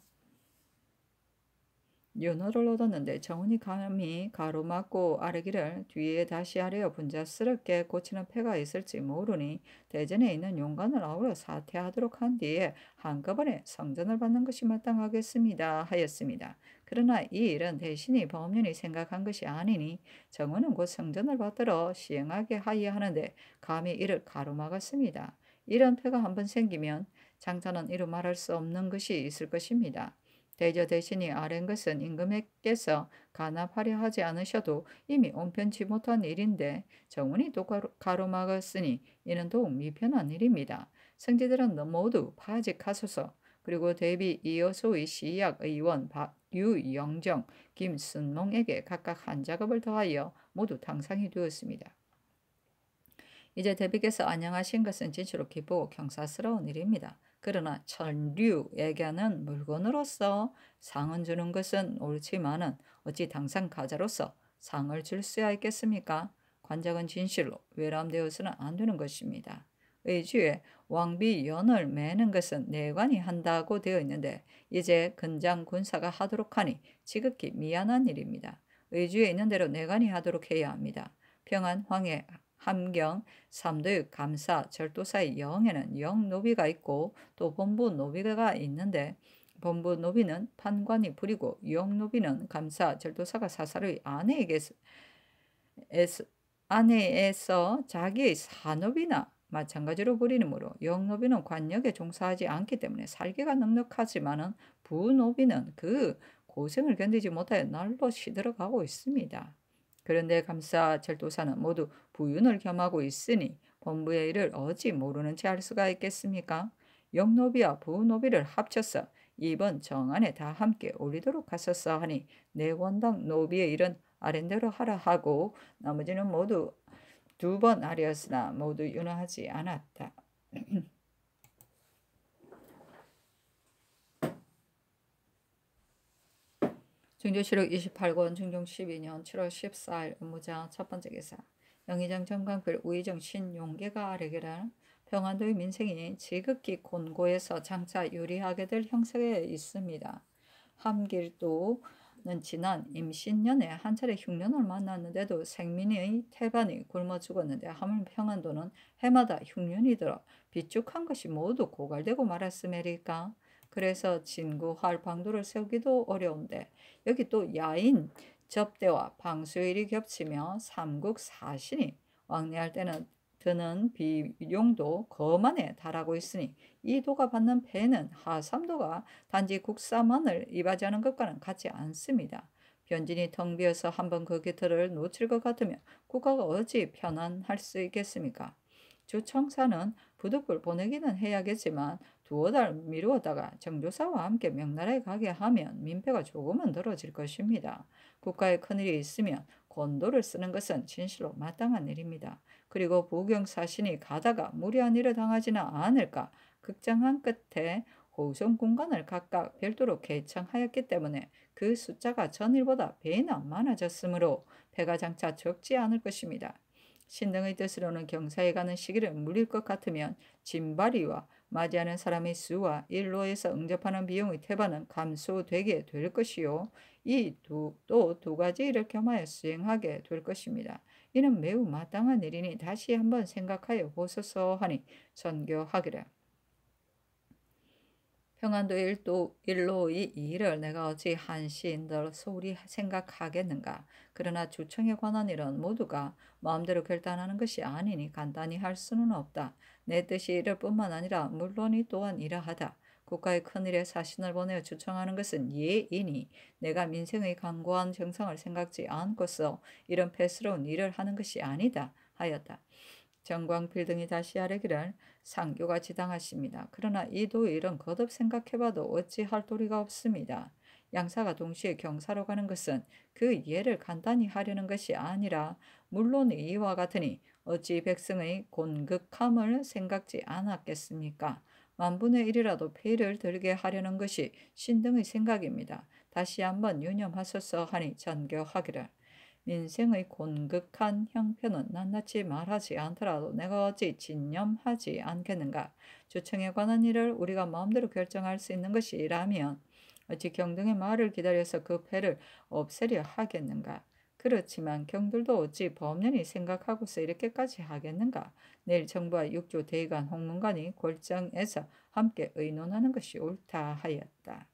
연호를 얻었는데 정훈이 감히 가로막고 아르기를 뒤에 다시 하려 분자스럽게 고치는 패가 있을지 모르니 대전에 있는 용관을 아우러 사퇴하도록 한 뒤에 한꺼번에 성전을 받는 것이 마땅하겠습니다 하였습니다. 그러나 이 일은 대신이 범연이 생각한 것이 아니니 정훈은 곧 성전을 받들어 시행하게 하여야 하는데 감히 이를 가로막았습니다. 이런 패가 한번 생기면 장자는 이루 말할 수 없는 것이 있을 것입니다. 대저 대신이 아랜 것은 임금에게서 간압하려 하지 않으셔도 이미 온편치 못한 일인데 정운이 또 가로막았으니 이는 더욱 미편한 일입니다. 성지들은 모두 파직하소서 그리고 대비 이어소의 시약 의원 유영정 김순몽에게 각각 한 작업을 더하여 모두 당상이 되었습니다. 이제 대비께서 안녕하신 것은 진짜로 기쁘고 경사스러운 일입니다. 그러나 천류에게는 물건으로서 상은 주는 것은 옳지만은 어찌 당상 가자로서 상을 줄 수야 있겠습니까? 관작은 진실로 외람되어서는 안 되는 것입니다. 의주에 왕비 연을 매는 것은 내관이 한다고 되어 있는데 이제 근장 군사가 하도록 하니 지극히 미안한 일입니다. 의주에 있는 대로 내관이 하도록 해야 합니다. 평안 황해 함경, 삼도육, 감사, 절도사의 영에는 영 노비가 있고 또 본부 노비가 있는데 본부 노비는 판관이 부리고 영 노비는 감사, 절도사가 사사의 아내에게 에서, 아내에서 자기의 산업이나 마찬가지로 부리므로 영노비는 관역에 종사하지 않기 때문에 살기가 넉넉하지만 부노비는 그 고생을 견디지 못하여 날로 시들어가고 있습니다. 그런데 감사 절도사는 모두 부윤을 겸하고 있으니 본부의 일을 어찌 모르는 채할 수가 있겠습니까? 영노비와 부노비를 합쳐서 이번 정안에 다 함께 올리도록 하셨어 하니 내 원당 노비의 일은 아랜대로 하라 하고 나머지는 모두 두 번 아리었으나 모두 윤화하지 않았다. <clears throat> 중조실록 28권 중종 12년 7월 14일 업무자첫 번째 기사 영의정 정관글 우의정 신용계가 아래기라 평안도의 민생이 지극히 곤고해서 장차 유리하게 될 형세에 있습니다. 함길도는 지난 임신년에 한 차례 흉년을 만났는데도 생민의 태반이 굶어 죽었는데 하물 평안도는 해마다 흉년이 들어 비축한 것이 모두 고갈되고 말았음이니까 그래서 진구할 방도를 세우기도 어려운데 여기 또 야인 접대와 방수일이 겹치며 삼국 사신이 왕래할 때는 드는 비용도 거만에 달하고 있으니 이 도가 받는 배는 하삼도가 단지 국사만을 이바지하는 것과는 같지 않습니다. 변진이 텅 비어서 한번 그 곁을 놓칠 것 같으면 국가가 어찌 편안할 수 있겠습니까? 주청사는 부득불 보내기는 해야겠지만 두어 달 미루었다가 정조사와 함께 명나라에 가게 하면 민폐가 조금은 덜어질 것입니다. 국가에 큰일이 있으면 곤도를 쓰는 것은 진실로 마땅한 일입니다. 그리고 부경사신이 가다가 무리한 일을 당하지는 않을까 극장한 끝에 호송 공간을 각각 별도로 개창하였기 때문에 그 숫자가 전일보다 배나 많아졌으므로 배가 장차 적지 않을 것입니다. 신등의 뜻으로는 경사에 가는 시기를 물릴 것 같으면 진바리와 맞이하는 사람의 수와 일로에서 응접하는 비용의 태반은 감소되게 될 것이요. 이 또두 두 가지 일을 겸하여 수행하게 될 것입니다. 이는 매우 마땅한 일이니 다시 한번 생각하여 보소서 하니 전교하기를 평안도 일도 일로 이 일을 내가 어찌 한시인들 소홀히 생각하겠는가. 그러나 주청에 관한 일은 모두가 마음대로 결단하는 것이 아니니 간단히 할 수는 없다. 내 뜻이 이럴 뿐만 아니라 물론 이 또한 이러하다. 국가의 큰일에 사신을 보내어 주청하는 것은 예이니 내가 민생의 강고한 정상을 생각지 않고서 이런 패스러운 일을 하는 것이 아니다 하였다. 정광필 등이 다시 아래기를 상교가 지당하십니다. 그러나 이 도일은 거듭 생각해봐도 어찌할 도리가 없습니다. 양사가 동시에 경사로 가는 것은 그 이해를 간단히 하려는 것이 아니라 물론 이와 같으니 어찌 백성의 곤극함을 생각지 않았겠습니까? 만분의 일이라도 폐를 들게 하려는 것이 신등의 생각입니다. 다시 한번 유념하소서 하니 전교하기를. 인생의 곤극한 형편은 낱낱이 말하지 않더라도 내가 어찌 진념하지 않겠는가. 주청에 관한 일을 우리가 마음대로 결정할 수 있는 것이라면 어찌 경등의 말을 기다려서 그 패를 없애려 하겠는가. 그렇지만 경들도 어찌 법연히 생각하고서 이렇게까지 하겠는가? 내일 정부와 육조 대의관 홍문관이 골장에서 함께 의논하는 것이 옳다 하였다.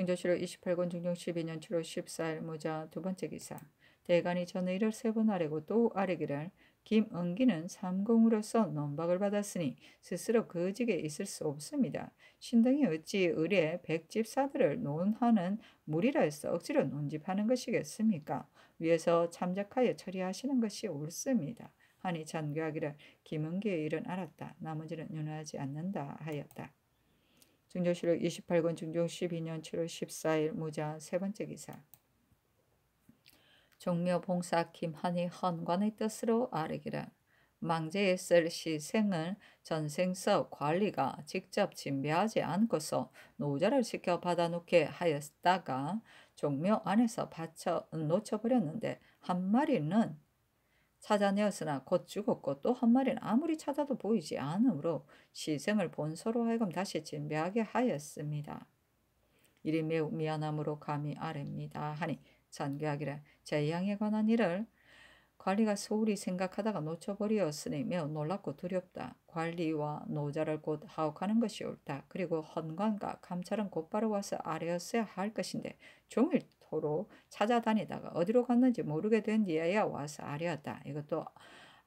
증조시로 28권 중종 12년 7월 14일 모자 두 번째 기사 대간이 전의를 세 번 아래고 또 아래기를 김은기는 삼공으로서 논박을 받았으니 스스로 그 직에 있을 수 없습니다. 신등이 어찌 의뢰 백집사들을 논하는 무리라 해서 억지로 논집하는 것이겠습니까? 위에서 참작하여 처리하시는 것이 옳습니다. 하니 전교하기를 김은기의 일은 알았다. 나머지는 윤하지 않는다 하였다. 중조실록 28권 중조 12년 7월 14일 무자 세 번째 기사 종묘 봉사 김한이 헌관의 뜻으로 아르기라 망제에 쓸 시생을 전생서 관리가 직접 진비하지 않고서 노자를 시켜 받아놓게 하였다가 종묘 안에서 바쳐 놓쳐버렸는데 한 마리는 찾아내었으나 곧죽었고 또 한 마리는 아무리 찾아도 보이지 않으므로 시생을 본서로 하여금 다시 진배하게 하였습니다. 이리 매우 미안함으로 감히 아래니다 하니 잔교하기를 제 양에 관한 일을 관리가 소홀히 생각하다가 놓쳐버리으니 매우 놀랍고 두렵다. 관리와 노자를 곧 하옥하는 것이 옳다. 그리고 헌관과 감찰은 곧바로 와서 아뢰었어야 할 것인데 종일 도로 찾아다니다가 어디로 갔는지 모르게 된 뒤에야 와서 아뢰었다. 이것도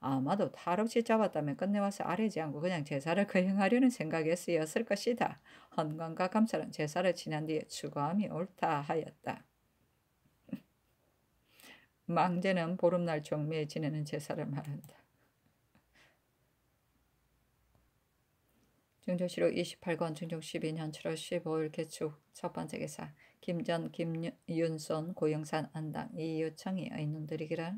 아마도 탈없이 잡았다면 끝내 와서 아뢰지 않고 그냥 제사를 <laughs> 거행하려는 생각에 쓰였을 것이다. 헌관과 감찰은 제사를 지난 뒤에 추가함이 옳다 하였다. <laughs> 망제는 보름날 종미에 지내는 제사를 말한다. 중조시록 28권 중종 12년 7월 15일 개축 첫 번째 개사 김전, 김윤선, 고영산, 안당, 이유창이 의논들이기를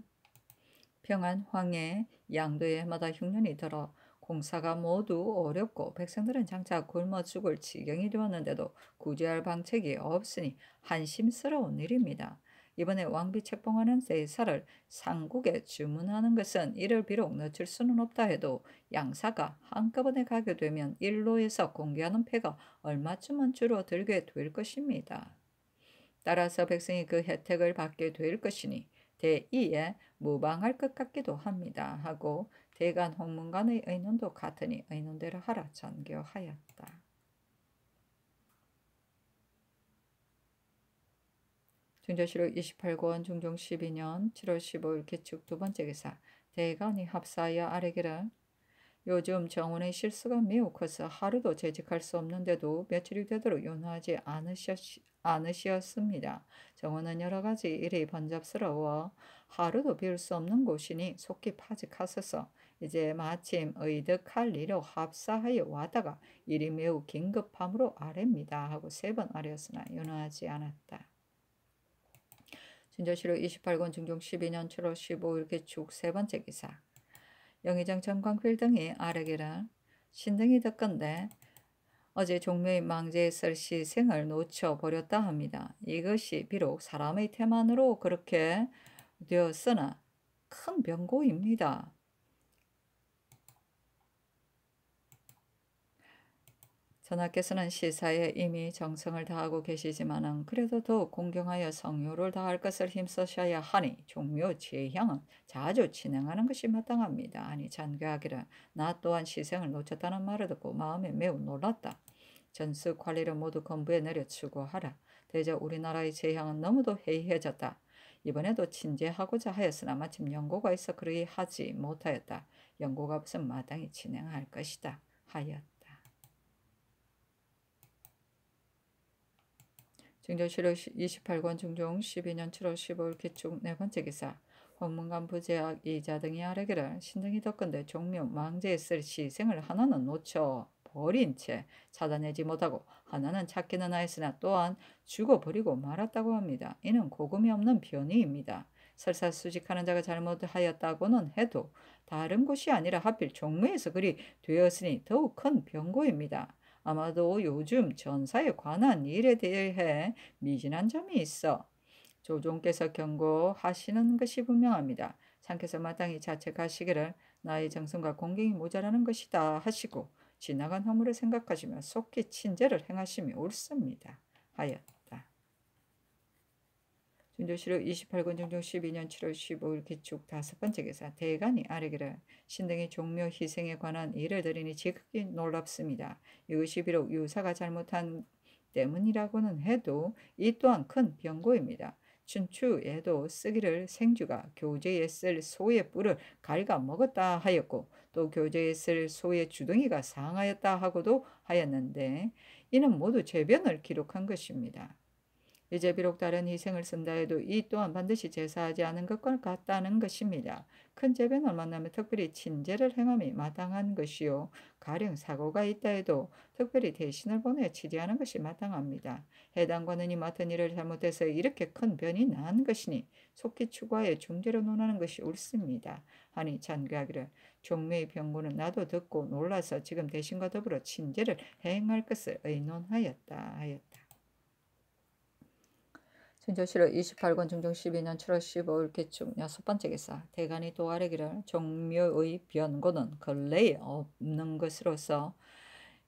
평안, 황해, 양도에 마다 흉년이 들어 공사가 모두 어렵고 백성들은 장차 굶어 죽을 지경이 되었는데도 구제할 방책이 없으니 한심스러운 일입니다. 이번에 왕비 책봉하는 세사를 상국에 주문하는 것은 이를 비록 늦출 수는 없다 해도 양사가 한꺼번에 가게 되면 일로에서 공개하는 패가 얼마쯤은 줄어들게 될 것입니다. 따라서 백성이 그 혜택을 받게 될 것이니 대이에 무방할 것 같기도 합니다. 하고 대간 홍문관의 의논도 같으니 의논대로 하라 전교하였다. 중조실록 28권 중종 12년 7월 15일 기축 두 번째 기사 대간이 합사하여 아래기를 요즘 정원의 실수가 매우 커서 하루도 재직할 수 없는데도 며칠이 되도록 연하지 않으셨습니다. 정원은 여러 가지 일이 번잡스러워 하루도 비울 수 없는 곳이니 속히 파직하소서 이제 마침 의득할 일로 합사하여 왔다가 일이 매우 긴급함으로 아래입니다 하고 세 번 아뢰었으나 연하지 않았다. 진저시로 28권 중종 12년 7월 15일 개축 세 번째 기사 영의정 전광필 등이 아뢰기를 신등이 덕건데 어제 종묘의 망제에 쓸 시생을 놓쳐버렸다 합니다. 이것이 비록 사람의 태만으로 그렇게 되었으나 큰 변고입니다. 전하께서는 시사에 이미 정성을 다하고 계시지만은 그래도 더욱 공경하여 성요를 다할 것을 힘써셔야 하니 종묘 제향은 자주 진행하는 것이 마땅합니다. 아니 잔교하기를 나 또한 시생을 놓쳤다는 말을 듣고 마음에 매우 놀랐다. 전수 관리를 모두 건부에 내려 추구하라. 대저 우리나라의 제향은 너무도 해이해졌다. 이번에도 친제하고자 하였으나 마침 연고가 있어 그리 하지 못하였다. 연고가 무슨 마땅히 진행할 것이다. 하였다. 증조 7월 28권 중종 12년 7월 15일 기축 네 번째 기사 법문관 부제학 이자 등이 아래기를 신등이 덕건대 종묘 망제했을 시생을 하나는 놓쳐 버린 채 찾아내지 못하고 하나는 찾기는 하였으나 또한 죽어버리고 말았다고 합니다. 이는 고금이 없는 변이입니다. 설사 수직하는 자가 잘못하였다고는 해도 다른 곳이 아니라 하필 종묘에서 그리 되었으니 더욱 큰 병고입니다. 아마도 요즘 전사에 관한 일에 대해 미진한 점이 있어 조종께서 경고하시는 것이 분명합니다. 상께서 마땅히 자책하시기를 나의 정성과 공경이 모자라는 것이다 하시고 지나간 허물을 생각하시며 속히 친절을 행하심이 옳습니다. 하여 전조시록 28권 정종 12년 7월 15일 기축 다섯 번째 기사 대간이 아래기를 신등의 종묘 희생에 관한 일을 들으니 지극히 놀랍습니다. 이것이 비록 유사가 잘못한 때문이라고는 해도 이 또한 큰 병고입니다. 춘추에도 쓰기를 생주가 교제에쓸 소의 뿔을 갈가 먹었다 하였고 또교제에쓸 소의 주둥이가 상하였다 하고도 하였는데 이는 모두 재변을 기록한 것입니다. 이제 비록 다른 희생을 쓴다 해도 이 또한 반드시 제사하지 않은 것과 같다는 것입니다. 큰 재배는 만나면 특별히 친제를 행함이 마땅한 것이요. 가령 사고가 있다 해도 특별히 대신을 보내 치리하는 것이 마땅합니다. 해당 관원이 맡은 일을 잘못해서 이렇게 큰 변이 난 것이니 속히 추가해 중재로 논하는 것이 옳습니다. 하니 잔교하기를 종묘의 병고는 나도 듣고 놀라서 지금 대신과 더불어 친제를 행할 것을 의논하였다 하였다. 선조실로 28권 중종 12년 7월 15일 개축 여섯 번째 기사 대간이 도아래기를 종묘의 변고는 근래에 없는 것으로서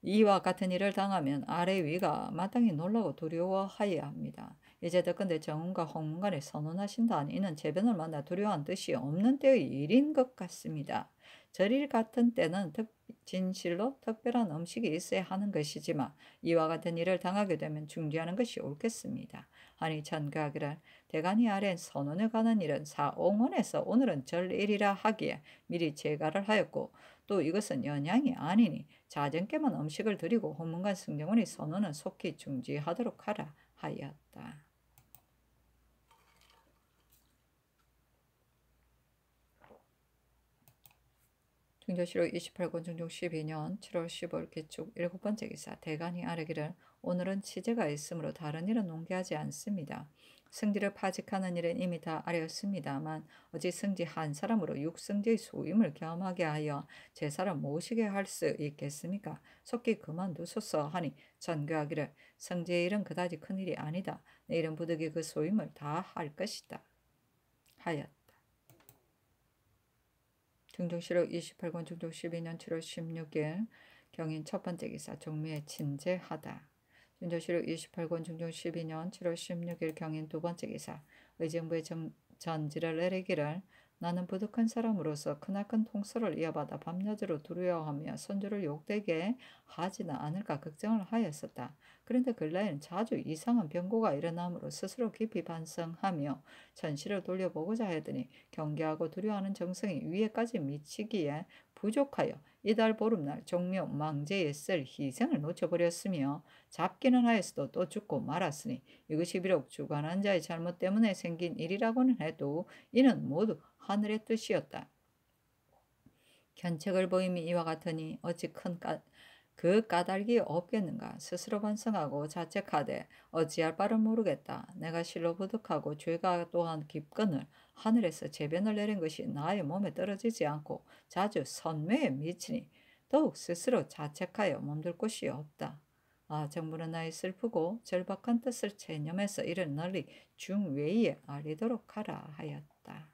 이와 같은 일을 당하면 아래 위가 마땅히 놀라고 두려워하여야 합니다. 이제 더컨대 정운과 홍문관이 선언하신다니 이는 재변을 만나 두려워한 뜻이 없는 때의 일인 것 같습니다. 절일 같은 때는 특, 진실로 특별한 음식이 있어야 하는 것이지만 이와 같은 일을 당하게 되면 중지하는 것이 옳겠습니다. 아니 전각이란 대간이 아랜 선원에 가는 일은 사옹원에서 오늘은 절일이라 하기에 미리 제가를 하였고 또 이것은 연양이 아니니 자정께만 음식을 드리고 호문관 승정원의 선언은 속히 중지하도록 하라 하였다. 중조시록 28권 중종 12년 7월 15일 개축 일곱 번째 기사 대간이 아르기를 오늘은 치제가 있으므로 다른 일은 농기하지 않습니다. 승지를 파직하는 일은 이미 다 아뢰었습니다만 어찌 승지 한 사람으로 육승지의 소임을 겸하게 하여 제사를 모시게 할 수 있겠습니까? 속히 그만두소서 하니 전교하기를 승지의 일은 그다지 큰일이 아니다. 내일은 부득이 그 소임을 다 할 것이다. 하였다. 중종실록 28권 중종 12년 7월 16일 경인 첫 번째 기사 종미의 진제하다. 증정실록 28권 증정 12년 7월 16일 경인 두 번째 기사 의정부의 전지를 내리기를 나는 부득한 사람으로서 크나큰 통수를 이어받아 밤낮으로 두려워하며 손주를 욕되게 하지는 않을까 걱정을 하였었다. 그런데 근래엔 자주 이상한 변고가 일어나므로 스스로 깊이 반성하며 전시를 돌려보고자 하더니 경계하고 두려워하는 정성이 위에까지 미치기에 부족하여 이달 보름날 종묘 망제에 쓸 희생을 놓쳐버렸으며 잡기는 하였어도 또 죽고 말았으니 이것이 비록 주관한 자의 잘못 때문에 생긴 일이라고는 해도 이는 모두 하늘의 뜻이었다. 견책을 보임이 이와 같으니 어찌 큰 까, 그 까닭이 없겠는가 스스로 반성하고 자책하되 어찌할 바를 모르겠다. 내가 실로 부득하고 죄가 또한 깊거늘 하늘에서 재변을 내린 것이 나의 몸에 떨어지지 않고 자주 선매에 미치니 더욱 스스로 자책하여 몸둘 곳이 없다. 아, 정부는 나의 슬프고 절박한 뜻을 체념해서 이를 널리 중외에 알리도록 하라 하였다.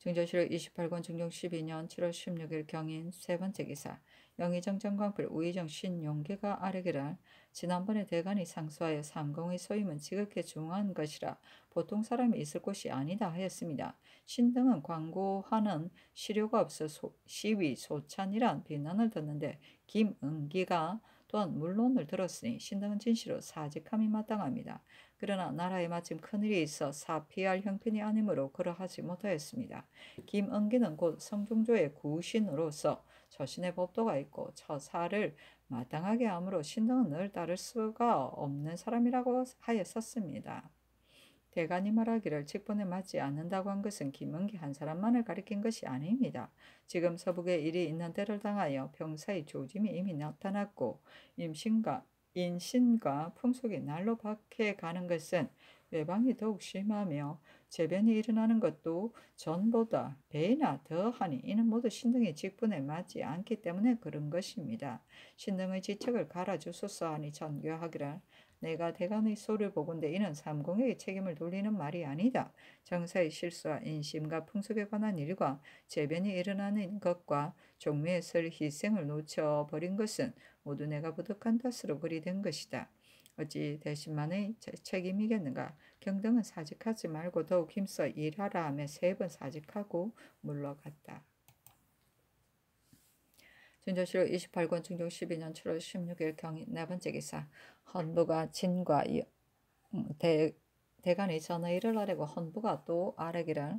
증조실록 28권 증종 12년 7월 16일 경인 세 번째 기사 영의정 정광필 우의정 신용기가 아래기를 지난번에 대간이 상수하여 상공의 소임은 지극히 중한 것이라 보통 사람이 있을 곳이 아니다 하였습니다. 신 등은 광고하는 시료가 없어 소, 시위 소찬이란 비난을 듣는데 김은기가 또한 물론을 들었으니 신당은 진실로 사직함이 마땅합니다. 그러나 나라에 마침 큰일이 있어 사피할 형편이 아니므로 그러하지 못하였습니다. 김은기는 곧 성종조의 구신으로서 처신의 법도가 있고 처사를 마땅하게 함으로 신당은 늘 따를 수가 없는 사람이라고 하였었습니다. 대간이 말하기를 직분에 맞지 않는다고 한 것은 김은기 한 사람만을 가리킨 것이 아닙니다. 지금 서북에 일이 있는 때를 당하여 병사의 조짐이 이미 나타났고 임신과 인신과 풍속이 날로 박해가는 것은 외방이 더욱 심하며 재변이 일어나는 것도 전보다 배나 더하니 이는 모두 신등의 직분에 맞지 않기 때문에 그런 것입니다. 신등의 지책을 갈아주소서 하니 전교하기를 내가 대감의 소를 보건데 이는 삼공에게 책임을 돌리는 말이 아니다. 정사의 실수와 인심과 풍속에 관한 일과 재변이 일어나는 것과 종묘에 설 희생을 놓쳐버린 것은 모두 내가 부득한 탓으로 그리 된 것이다. 어찌 대신만의 책임이겠는가. 경등은 사직하지 말고 더욱 힘써 일하라 하며 세 번 사직하고 물러갔다. 증조실록 28권 증조 12년 7월 16일 경네 번째 기사 헌부가 진과 음, 대, 대간의 전의를 아래고 헌부가 또 아래기를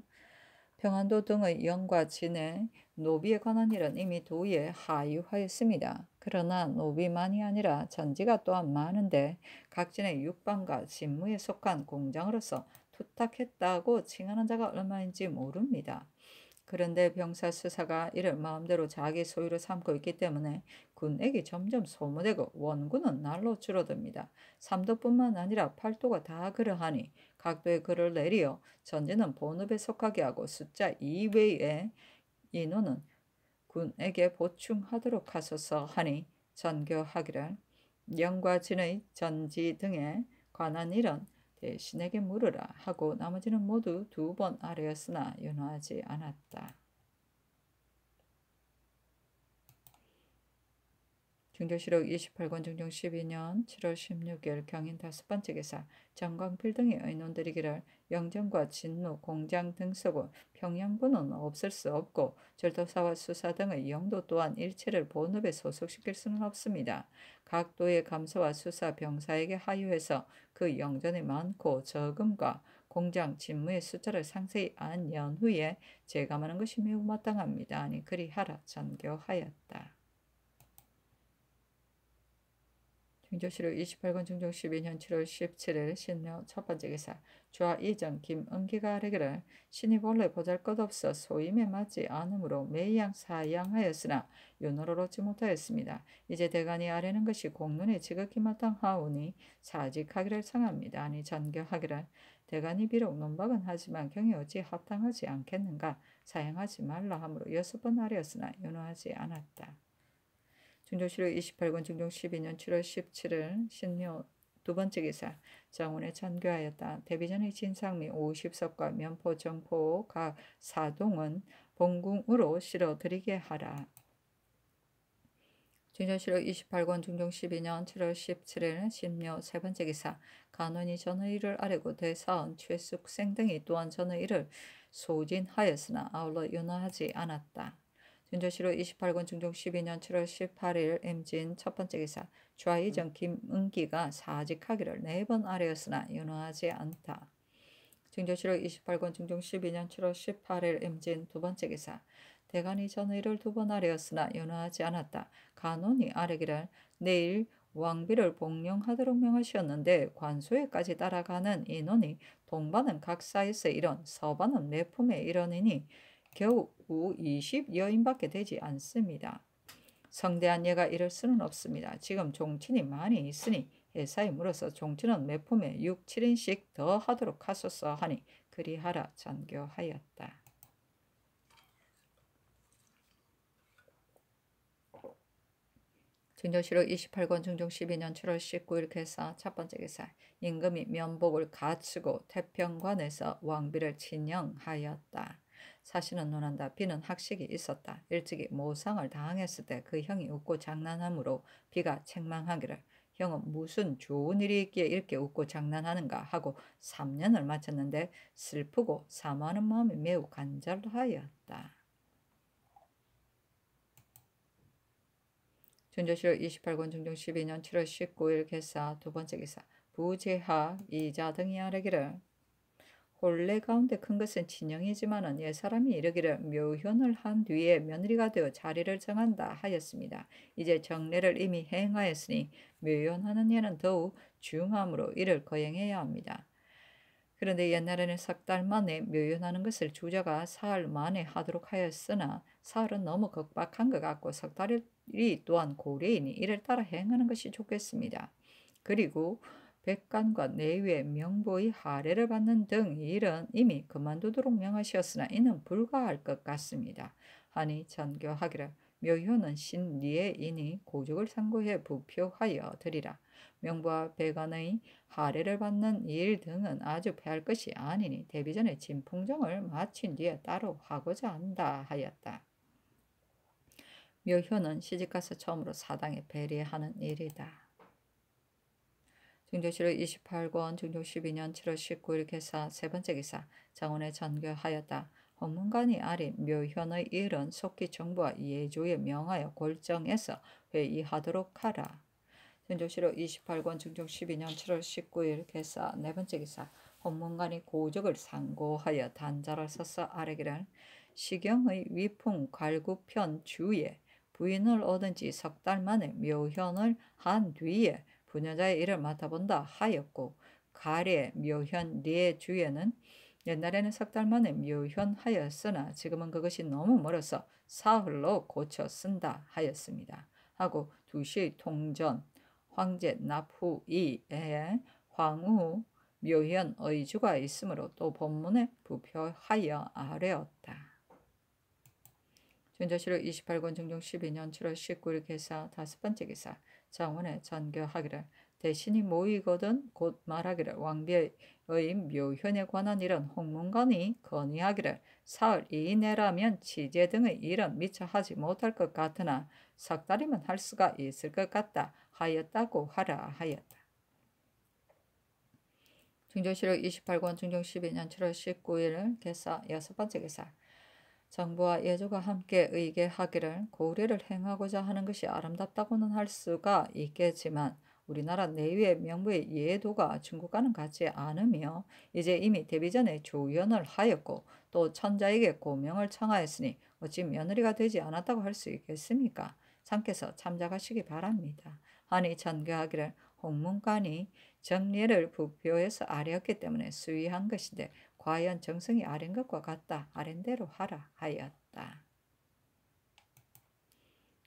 평안도 등의 영과 진의 노비에 관한 일은 이미 도에 하유하였습니다. 그러나 노비만이 아니라 전지가 또한 많은데 각진의 육방과 진무에 속한 공장으로서 투탁했다고 칭하는 자가 얼마인지 모릅니다. 그런데 병사 수사가 이를 마음대로 자기 소유로 삼고 있기 때문에 군액이 점점 소모되고 원군은 날로 줄어듭니다. 삼도뿐만 아니라 팔도가 다 그러하니 각도에 글을 내리어 전진은 본읍에 속하게 하고 숫자 2외에 인원은 군에게 보충하도록 하소서 하니 전교하기를 영과 진의 전지 등에 관한 일은 예, 신에게 물으라 하고 나머지는 모두 두 번 아래였으나 연화하지 않았다. 중조실록 28권 중종 12년 7월 16일 경인 다섯 번째 기사 장광필 등의 의논들이기를 영정과진노 공장 등서고 평양군은 없을 수 없고 절도사와 수사 등의 영도 또한 일체를 본업에 소속시킬 수는 없습니다. 각 도의 감사와 수사 병사에게 하유해서 그 영전의 많고 저금과 공장 진무의 숫자를 상세히 안 연후에 제감하는 것이 매우 마땅합니다. 아니 그리하라 전교하였다. 중조실록 28권 중종 12년 7월 17일 신묘 첫 번째 기사 좌 이정 김은기가 하기를 신이 본래 보잘것없어 소임에 맞지 않으므로 매양 사양하였으나 윤호를 얻지 못하였습니다. 이제 대간이 아래는 것이 공론에 지극히 마땅하오니 사직하기를 청합니다. 아니 전교하기를 대간이 비록 논박은 하지만 경이 어찌 합당하지 않겠는가 사양하지 말라 함으로 여섯 번 아뢰었으나 윤호하지 않았다. 증정실록 28권 증정 12년 7월 17일 신묘두 번째 기사 정원에 전교하였다. 대비전의 진상미 50석과 면포 정포 각 사동은 봉궁으로 실어드리게 하라. 중조실록 28권 중종 12년 7월 17일 신묘 세 번째 기사 간원이 전의를 아뢰고 대사원 최숙생 등이 또한 전의 일을 소진하였으나 아울러 윤화하지 않았다. 전시로 28권 중종 12년 7월 18일 임진 첫 번째 기사 좌이정 김은기가 사직하기를 네번 아래였으나 연호하지 않다. 증조시로 28권 중종 12년 7월 18일 임진 두 번째 기사 대간이 전의를 두번 아래였으나 연호하지 않았다. 간원이 아래기를 내일 왕비를 복령하도록 명하셨는데 관수에까지 따라가는 인원이 동반은 각사에서 이런 서반은 내 품에 이러니니 겨우 20 여인밖에 되지 않습니다. 성대한 예가 이럴 수는 없습니다. 지금 종친이 많이 있으니 회사에 물어서 종친은 매품에 6, 7인씩 더 하도록 하소서 하니 그리하라 전교하였다. 증정시록 28권 중종 12년 7월 19일 개사 첫 번째 개사 임금이 면복을 갖추고 태평관에서 왕비를 친영하였다. 사실은 논한다. 비는 학식이 있었다. 일찍이 모상을 당했을 때 그 형이 웃고 장난하므로 비가 책망하기를 형은 무슨 좋은 일이 있기에 이렇게 웃고 장난하는가 하고 3년을 마쳤는데 슬프고 사모하는 마음이 매우 간절하였다. 준조실 28권 중종 12년 7월 19일 개사 두 번째 기사 부재하 이자 등이 아래기를 본래 가운데 큰 것은 진영이지만은 예 사람이 이르기를 묘현을 한 뒤에 며느리가 되어 자리를 정한다 하였습니다. 이제 정례를 이미 행하였으니 묘현하는 예는 더욱 중함으로 이를 거행해야 합니다. 그런데 옛날에는 석달 만에 묘연하는 것을 주자가 사흘 만에 하도록 하였으나 사흘은 너무 극박한 것 같고 석 달이 또한 고래이니 이를 따라 행하는 것이 좋겠습니다. 그리고 백관과 내외 명부의 하례를 받는 등 일은 이미 그만두도록 명하시었으나 이는 불가할 것 같습니다. 하니 전교하기를 묘효는 신리에이니 고죽을 상고해 부표하여 드리라. 명부와 배관의 하례를 받는 일 등은 아주 패할 것이 아니니 대비 전에 진풍정을 마친 뒤에 따로 하고자 한다 하였다. 묘효는 시집가서 처음으로 사당에 배례하는 일이다. 중조실록 28권, 중조 12년 7월 19일 개사세 번째 기사 장원에 전교하였다. 헌문관이 아린 묘현의 일은 속기 정부와 예조에 명하여 골정해서 회의하도록 하라. 전조시록 28권 중종 12년 7월 19일 개사 네 번째 기사 헌문관이 고적을 상고하여 단자를 써서 아래기를 시경의 위풍 갈구편 주에 부인을 얻은 지석달 만에 묘현을 한 뒤에 분야자의 일을 맡아본다 하였고 가례, 묘현, 리의 주에는 옛날에는 석달 만에 묘현하였으나 지금은 그것이 너무 멀어서 사흘로 고쳐 쓴다 하였습니다. 하고 두시 통전 황제 나후이에 황후 묘현 의주가 있으므로 또 본문에 부표하여 아뢰었다. 전자시록 28권 정종 12년 7월 19일 기사 다섯 번째 기사 장원의 전교하기를 대신이 모이거든 곧 말하기를 왕비의 묘현에 관한 일은 홍문관이 건의하기를 사흘 이내라면 취재 등의 일은 미처 하지 못할 것 같으나 석 달이면 할 수가 있을 것 같다 하였다고 하라 하였다. 중조실록 28권 중종 12년 7월 19일 개사 여섯 번째 개사 정부와 예조가 함께 의계하기를 고려를 행하고자 하는 것이 아름답다고는 할 수가 있겠지만 우리나라 내외 의 명부의 예도가 중국과는 같지 않으며 이제 이미 데뷔 전에 조연을 하였고 또 천자에게 고명을 청하였으니 어찌 며느리가 되지 않았다고 할 수 있겠습니까? 참께서 참작하시기 바랍니다. 하니 전교하기를 홍문관이 정례를 부표해서 아뢰었기 때문에 수위한 것인데 과연 정성이 아랜 것과 같다. 아랜대로 하라 하였다.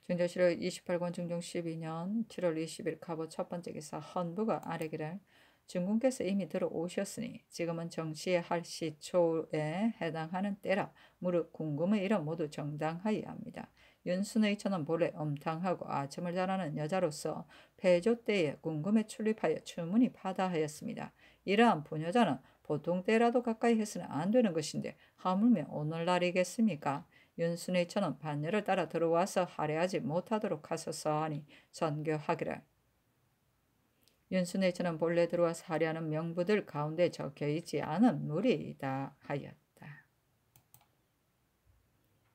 중조실로 28권 중종 12년 7월 20일 카보 첫 번째 기사 헌부가 아래기를 중군께서 이미 들어오셨으니 지금은 정시의 할 시초에 해당하는 때라 무릇 궁금의 이름 모두 정당하여야 합니다. 윤순의 처는 본래 엄탕하고 아첨을 잘하는 여자로서 배조 때에 궁금에 출입하여 주문이 파다하였습니다. 이러한 부녀자는 보통 때라도 가까이 해서는 안 되는 것인데 하물며 오늘날이겠습니까? 윤순의처럼 반열을 따라 들어와서 할애하지 못하도록 하소서 하니 전교하기를. 윤순의처럼 본래 들어와서 할애하는 명부들 가운데 적혀있지 않은 무리이다 하였다.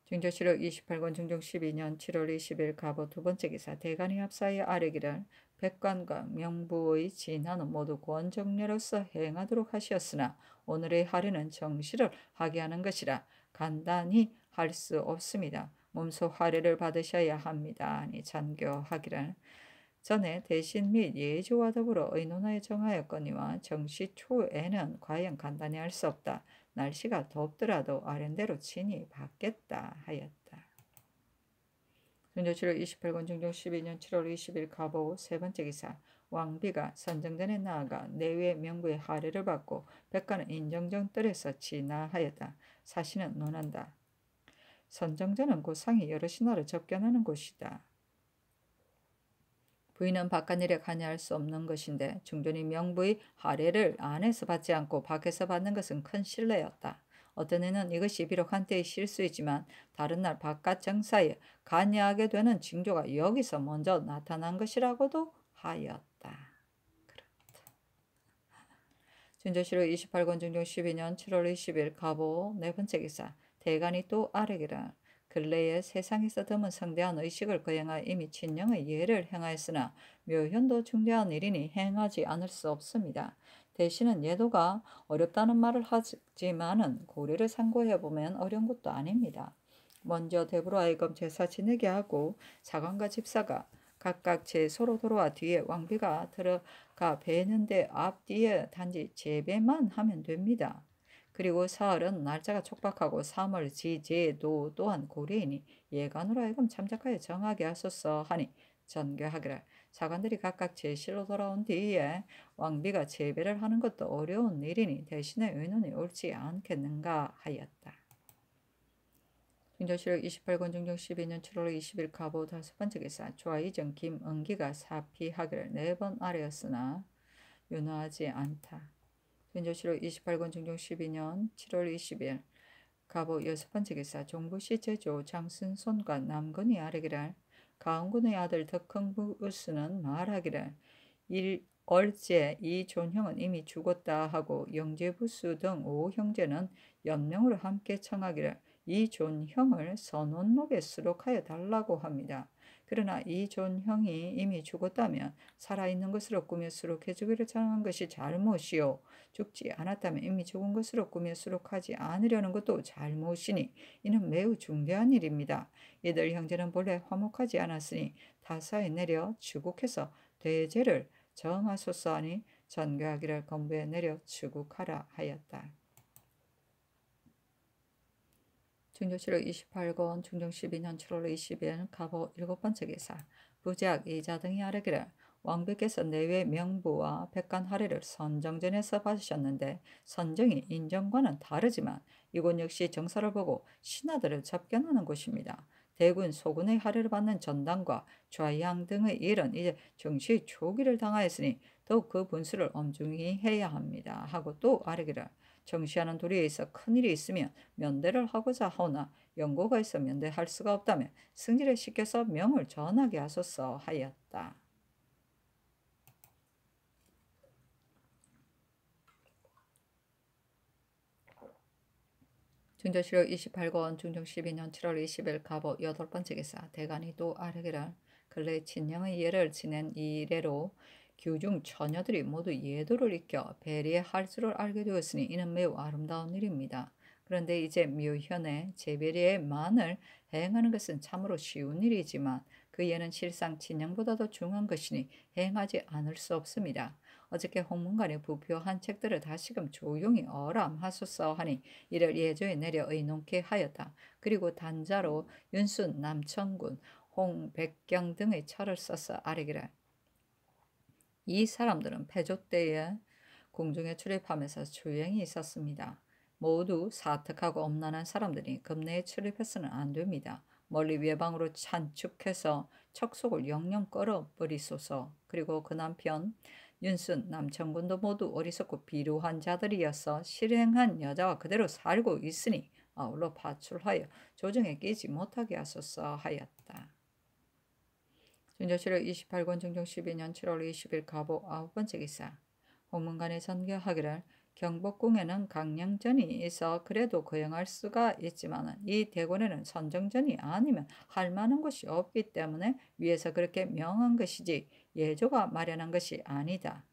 중조실록 28권 중종 12년 7월 20일 가보 두 번째 기사 대간의 합사의 아래기를 백관과 명부의 진화는 모두 권정례로서 행하도록 하시었으나 오늘의 하례는 정시를 하게 하는 것이라 간단히 할 수 없습니다. 몸소 할례를 받으셔야 합니다. 아니 잔교하기란 전에 대신 및 예조와 더불어 의논하여 정하였거니와 정시 초에는 과연 간단히 할 수 없다. 날씨가 덥더라도 아랜대로 진이 받겠다 하였다. 중조 7월 28권 중종 12년 7월 20일 가보세 번째 기사 왕비가 선정전에 나아가 내외 명부의 하례를 받고 백가는 인정정 뜰에서 진화하였다. 사실은 논한다. 선정전은 고 상이 여러 신하를 접견하는 곳이다. 부인은 바깥일에 관여할 수 없는 것인데 중전이 명부의 하례를 안에서 받지 않고 밖에서 받는 것은 큰 신뢰였다. 어떤 애는 이것이 비록 한때의 실수이지만 다른 날 바깥 정사에관여하게 되는 징조가 여기서 먼저 나타난 것이라고도 하였다. 준조시록 28권 중종 12년 7월 20일 가보 네 번째 기사 대간이 또 아래기라 근래에 세상에서 드문 상대한 의식을 거행하 이미 친령의 예를 행하였으나 묘현도 중대한 일이니 행하지 않을 수 없습니다. 대신은 예도가 어렵다는 말을 하지만은 고래를 상고해보면 어려운 것도 아닙니다. 먼저 대부로 하여금 제사 지내게 하고 사관과 집사가 각각 제 서로 돌아와 뒤에 왕비가 들어가 베는데 앞뒤에 단지 재배만 하면 됩니다. 그리고 사흘은 날짜가 촉박하고 3월 지제도 또한 고려인이 예간으로 하여금 참작하여 정하게 하소서 하니 전교하기를 사관들이 각각 제실로 돌아온 뒤에 왕비가 재배를 하는 것도 어려운 일이니 대신에 의논이 옳지 않겠는가 하였다. 중조실록 28권 중종 12년 7월 20일 가보 다섯 번째 기사 좌이정 김은기가 사피하기를 네 번 아래였으나 윤화하지 않다. 중조실록 28권 중종 12년 7월 20일 가보 여섯 번째 기사 종부시 제조 장순손과 남건이 아래기를 강군의 아들 덕흥부우스는 말하기를 일, 얼째 이 존형은 이미 죽었다 하고 영제부수 등 오형제는 연명으로 함께 청하기를 이 존형을 선원록에 수록하여 달라고 합니다. 그러나 이 존형이 이미 죽었다면 살아있는 것으로 꾸며 수록해 주기를 청한 것이 잘못이요. 죽지 않았다면 이미 죽은 것으로 꾸며 수록하지 않으려는 것도 잘못이니 이는 매우 중대한 일입니다. 이들 형제는 본래 화목하지 않았으니 타사에 내려 추국해서 대제를 정하소서 하니 전가하기를 건부에 내려 추국하라 하였다. 중정실록 28권, 중정 12년 7월 20일 가보 7 번째 기사, 부작 이자 등이 아르기를 왕비께서 내외 명부와 백관 하례를 선정전에서 받으셨는데 선정이 인정과는 다르지만 이곳 역시 정사를 보고 신하들을 접견하는 곳입니다. 대군 소군의 하례를 받는 전당과 좌양 등의 일은 이제 정시 초기를 당하였으니 더욱 그 분수를 엄중히 해야 합니다. 하고 또 아르기를 정시하는 도리에 있어 큰일이 있으면 면대를 하고자 하오나 연고가 있어 면대할 수가 없다며 승리를 시켜서 명을 전하게 하소서 하였다. 중조실록 28권 중종 12년 7월 20일 가보 여덟 번째 기사 대간이 또 아르기를 근래 친형의 예를 지낸 이래로 규중 처녀들이 모두 예도를 익혀 베리의할 수를 알게 되었으니 이는 매우 아름다운 일입니다. 그런데 이제 묘현의 제베리의 만을 행하는 것은 참으로 쉬운 일이지만 그 예는 실상 진영보다도 중한 요 것이니 행하지 않을 수 없습니다. 어저께 홍문관의 부표한 책들을 다시금 조용히 어람하소서 하니 이를 예조에 내려 의논케 하였다. 그리고 단자로 윤순 남천군 홍백경 등의 철을 써서 아래기를 이 사람들은 패조 때에 공중에 출입하면서 주행이 있었습니다. 모두 사특하고 엄난한 사람들이 급내에 출입해서는 안 됩니다. 멀리 외방으로 찬축해서 척속을 영영 끌어버리소서. 그리고 그 남편 윤순 남청군도 모두 어리석고 비루한 자들이어서 실행한 여자와 그대로 살고 있으니 아울러 파출하여 조정에 끼지 못하게 하소서 하였다. 전자실력 28권 정종 12년 7월 20일 가보 아홉 번째 기사 홍문관의 전교하기를 경복궁에는 강량전이 있어 그래도 거행할 수가 있지만 이 대궐에는 선정전이 아니면 할 만한 것이 없기 때문에 위에서 그렇게 명한 것이지 예조가 마련한 것이 아니다.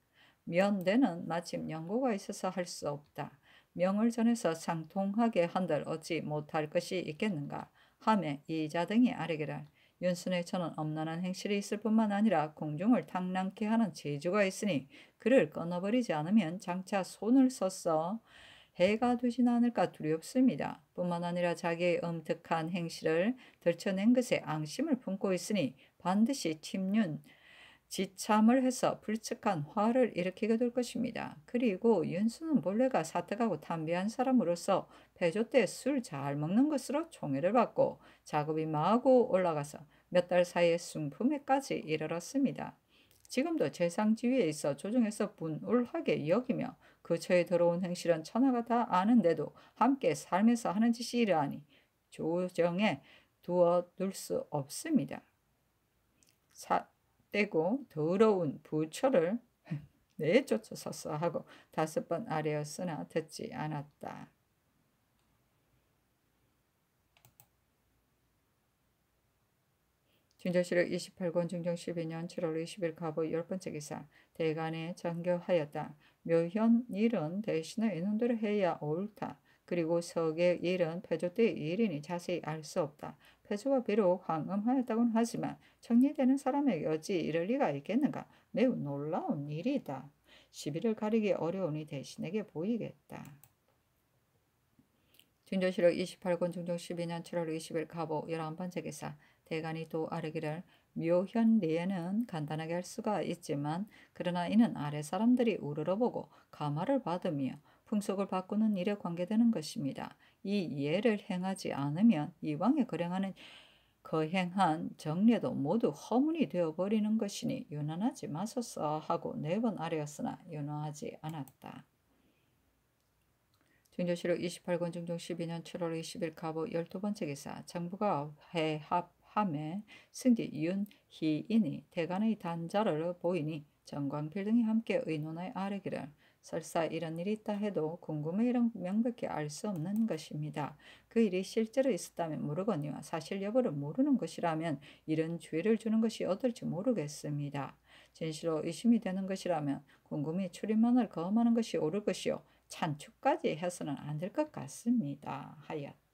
면대는 마침 연고가 있어서 할 수 없다. 명을 전해서 상통하게 한들 어찌 못할 것이 있겠는가 하며 이자 등이 아뢰기를 윤순회 처는 엄난한 행실이 있을 뿐만 아니라 공중을 탕랑케 하는 재주가 있으니 그를 끊어버리지 않으면 장차 손을 썼어 해가 되진 않을까 두렵습니다. 뿐만 아니라 자기의 엄특한 행실을 들춰낸 것에 앙심을 품고 있으니 반드시 침륜, 지참을 해서 불측한 화를 일으키게 될 것입니다. 그리고 윤수는 몰래가 사택하고 탐비한 사람으로서 배조 때 술 잘 먹는 것으로 총애를 받고 작업이 마구 올라가서 몇 달 사이에 순품에까지 이르렀습니다. 지금도 재상지위에 있어 조정에서 분울하게 여기며 그처에 들어온 행실은 천하가 다 아는데도 함께 삶에서 하는 짓이 이러하니 조정에 두어 둘 수 없습니다. 사, 떼고 더러운 부처를 <laughs> 내쫓아서서 하고 다섯 번 아뢰었으나 듣지 않았다. 중정실록 28권 중정 12년 7월 20일 가보 열번째 기사 대간에 장교하였다. 묘현 일은 대신의 인원들을 해야 옳다. 그리고 석의 일은 패조 때 일이니 자세히 알 수 없다. 폐주가 비록 황음하였다곤 하지만 정리되는 사람에게 어찌 이럴 리가 있겠는가 매우 놀라운 일이다. 시비를 가리기 어려우니 대신에게 보이겠다. 중조실록 28권 중종 12년 7월 20일 가보 11번째 기사 대간이 또 아래기를 묘현 리에는 간단하게 할 수가 있지만 그러나 이는 아래 사람들이 우러러보고 감화를 받으며 풍속을 바꾸는 일에 관계되는 것입니다. 이 예를 행하지 않으면 이왕에 거행하는 거행한 정례도 모두 허문이 되어버리는 것이니 요난하지 마소서 하고 네 번 아뢰었으나 요난하지 않았다. 중조시록 28권 중종 12년 7월 20일 가보 12번째 기사 장부가 해합함에 승지 윤희인이 대간의 단자를 보이니 정광필 등이 함께 의논하여 아뢰기를 설사 이런 일이 있다 해도 궁금해이런 명백히 알 수 없는 것입니다. 그 일이 실제로 있었다면 모르거니와 사실 여부를 모르는 것이라면 이런 주의를 주는 것이 어떨지 모르겠습니다. 진실로 의심이 되는 것이라면 궁금해 출입만을 거음하는 것이 옳을 것이요. 찬축까지 해서는 안 될 것 같습니다. 하여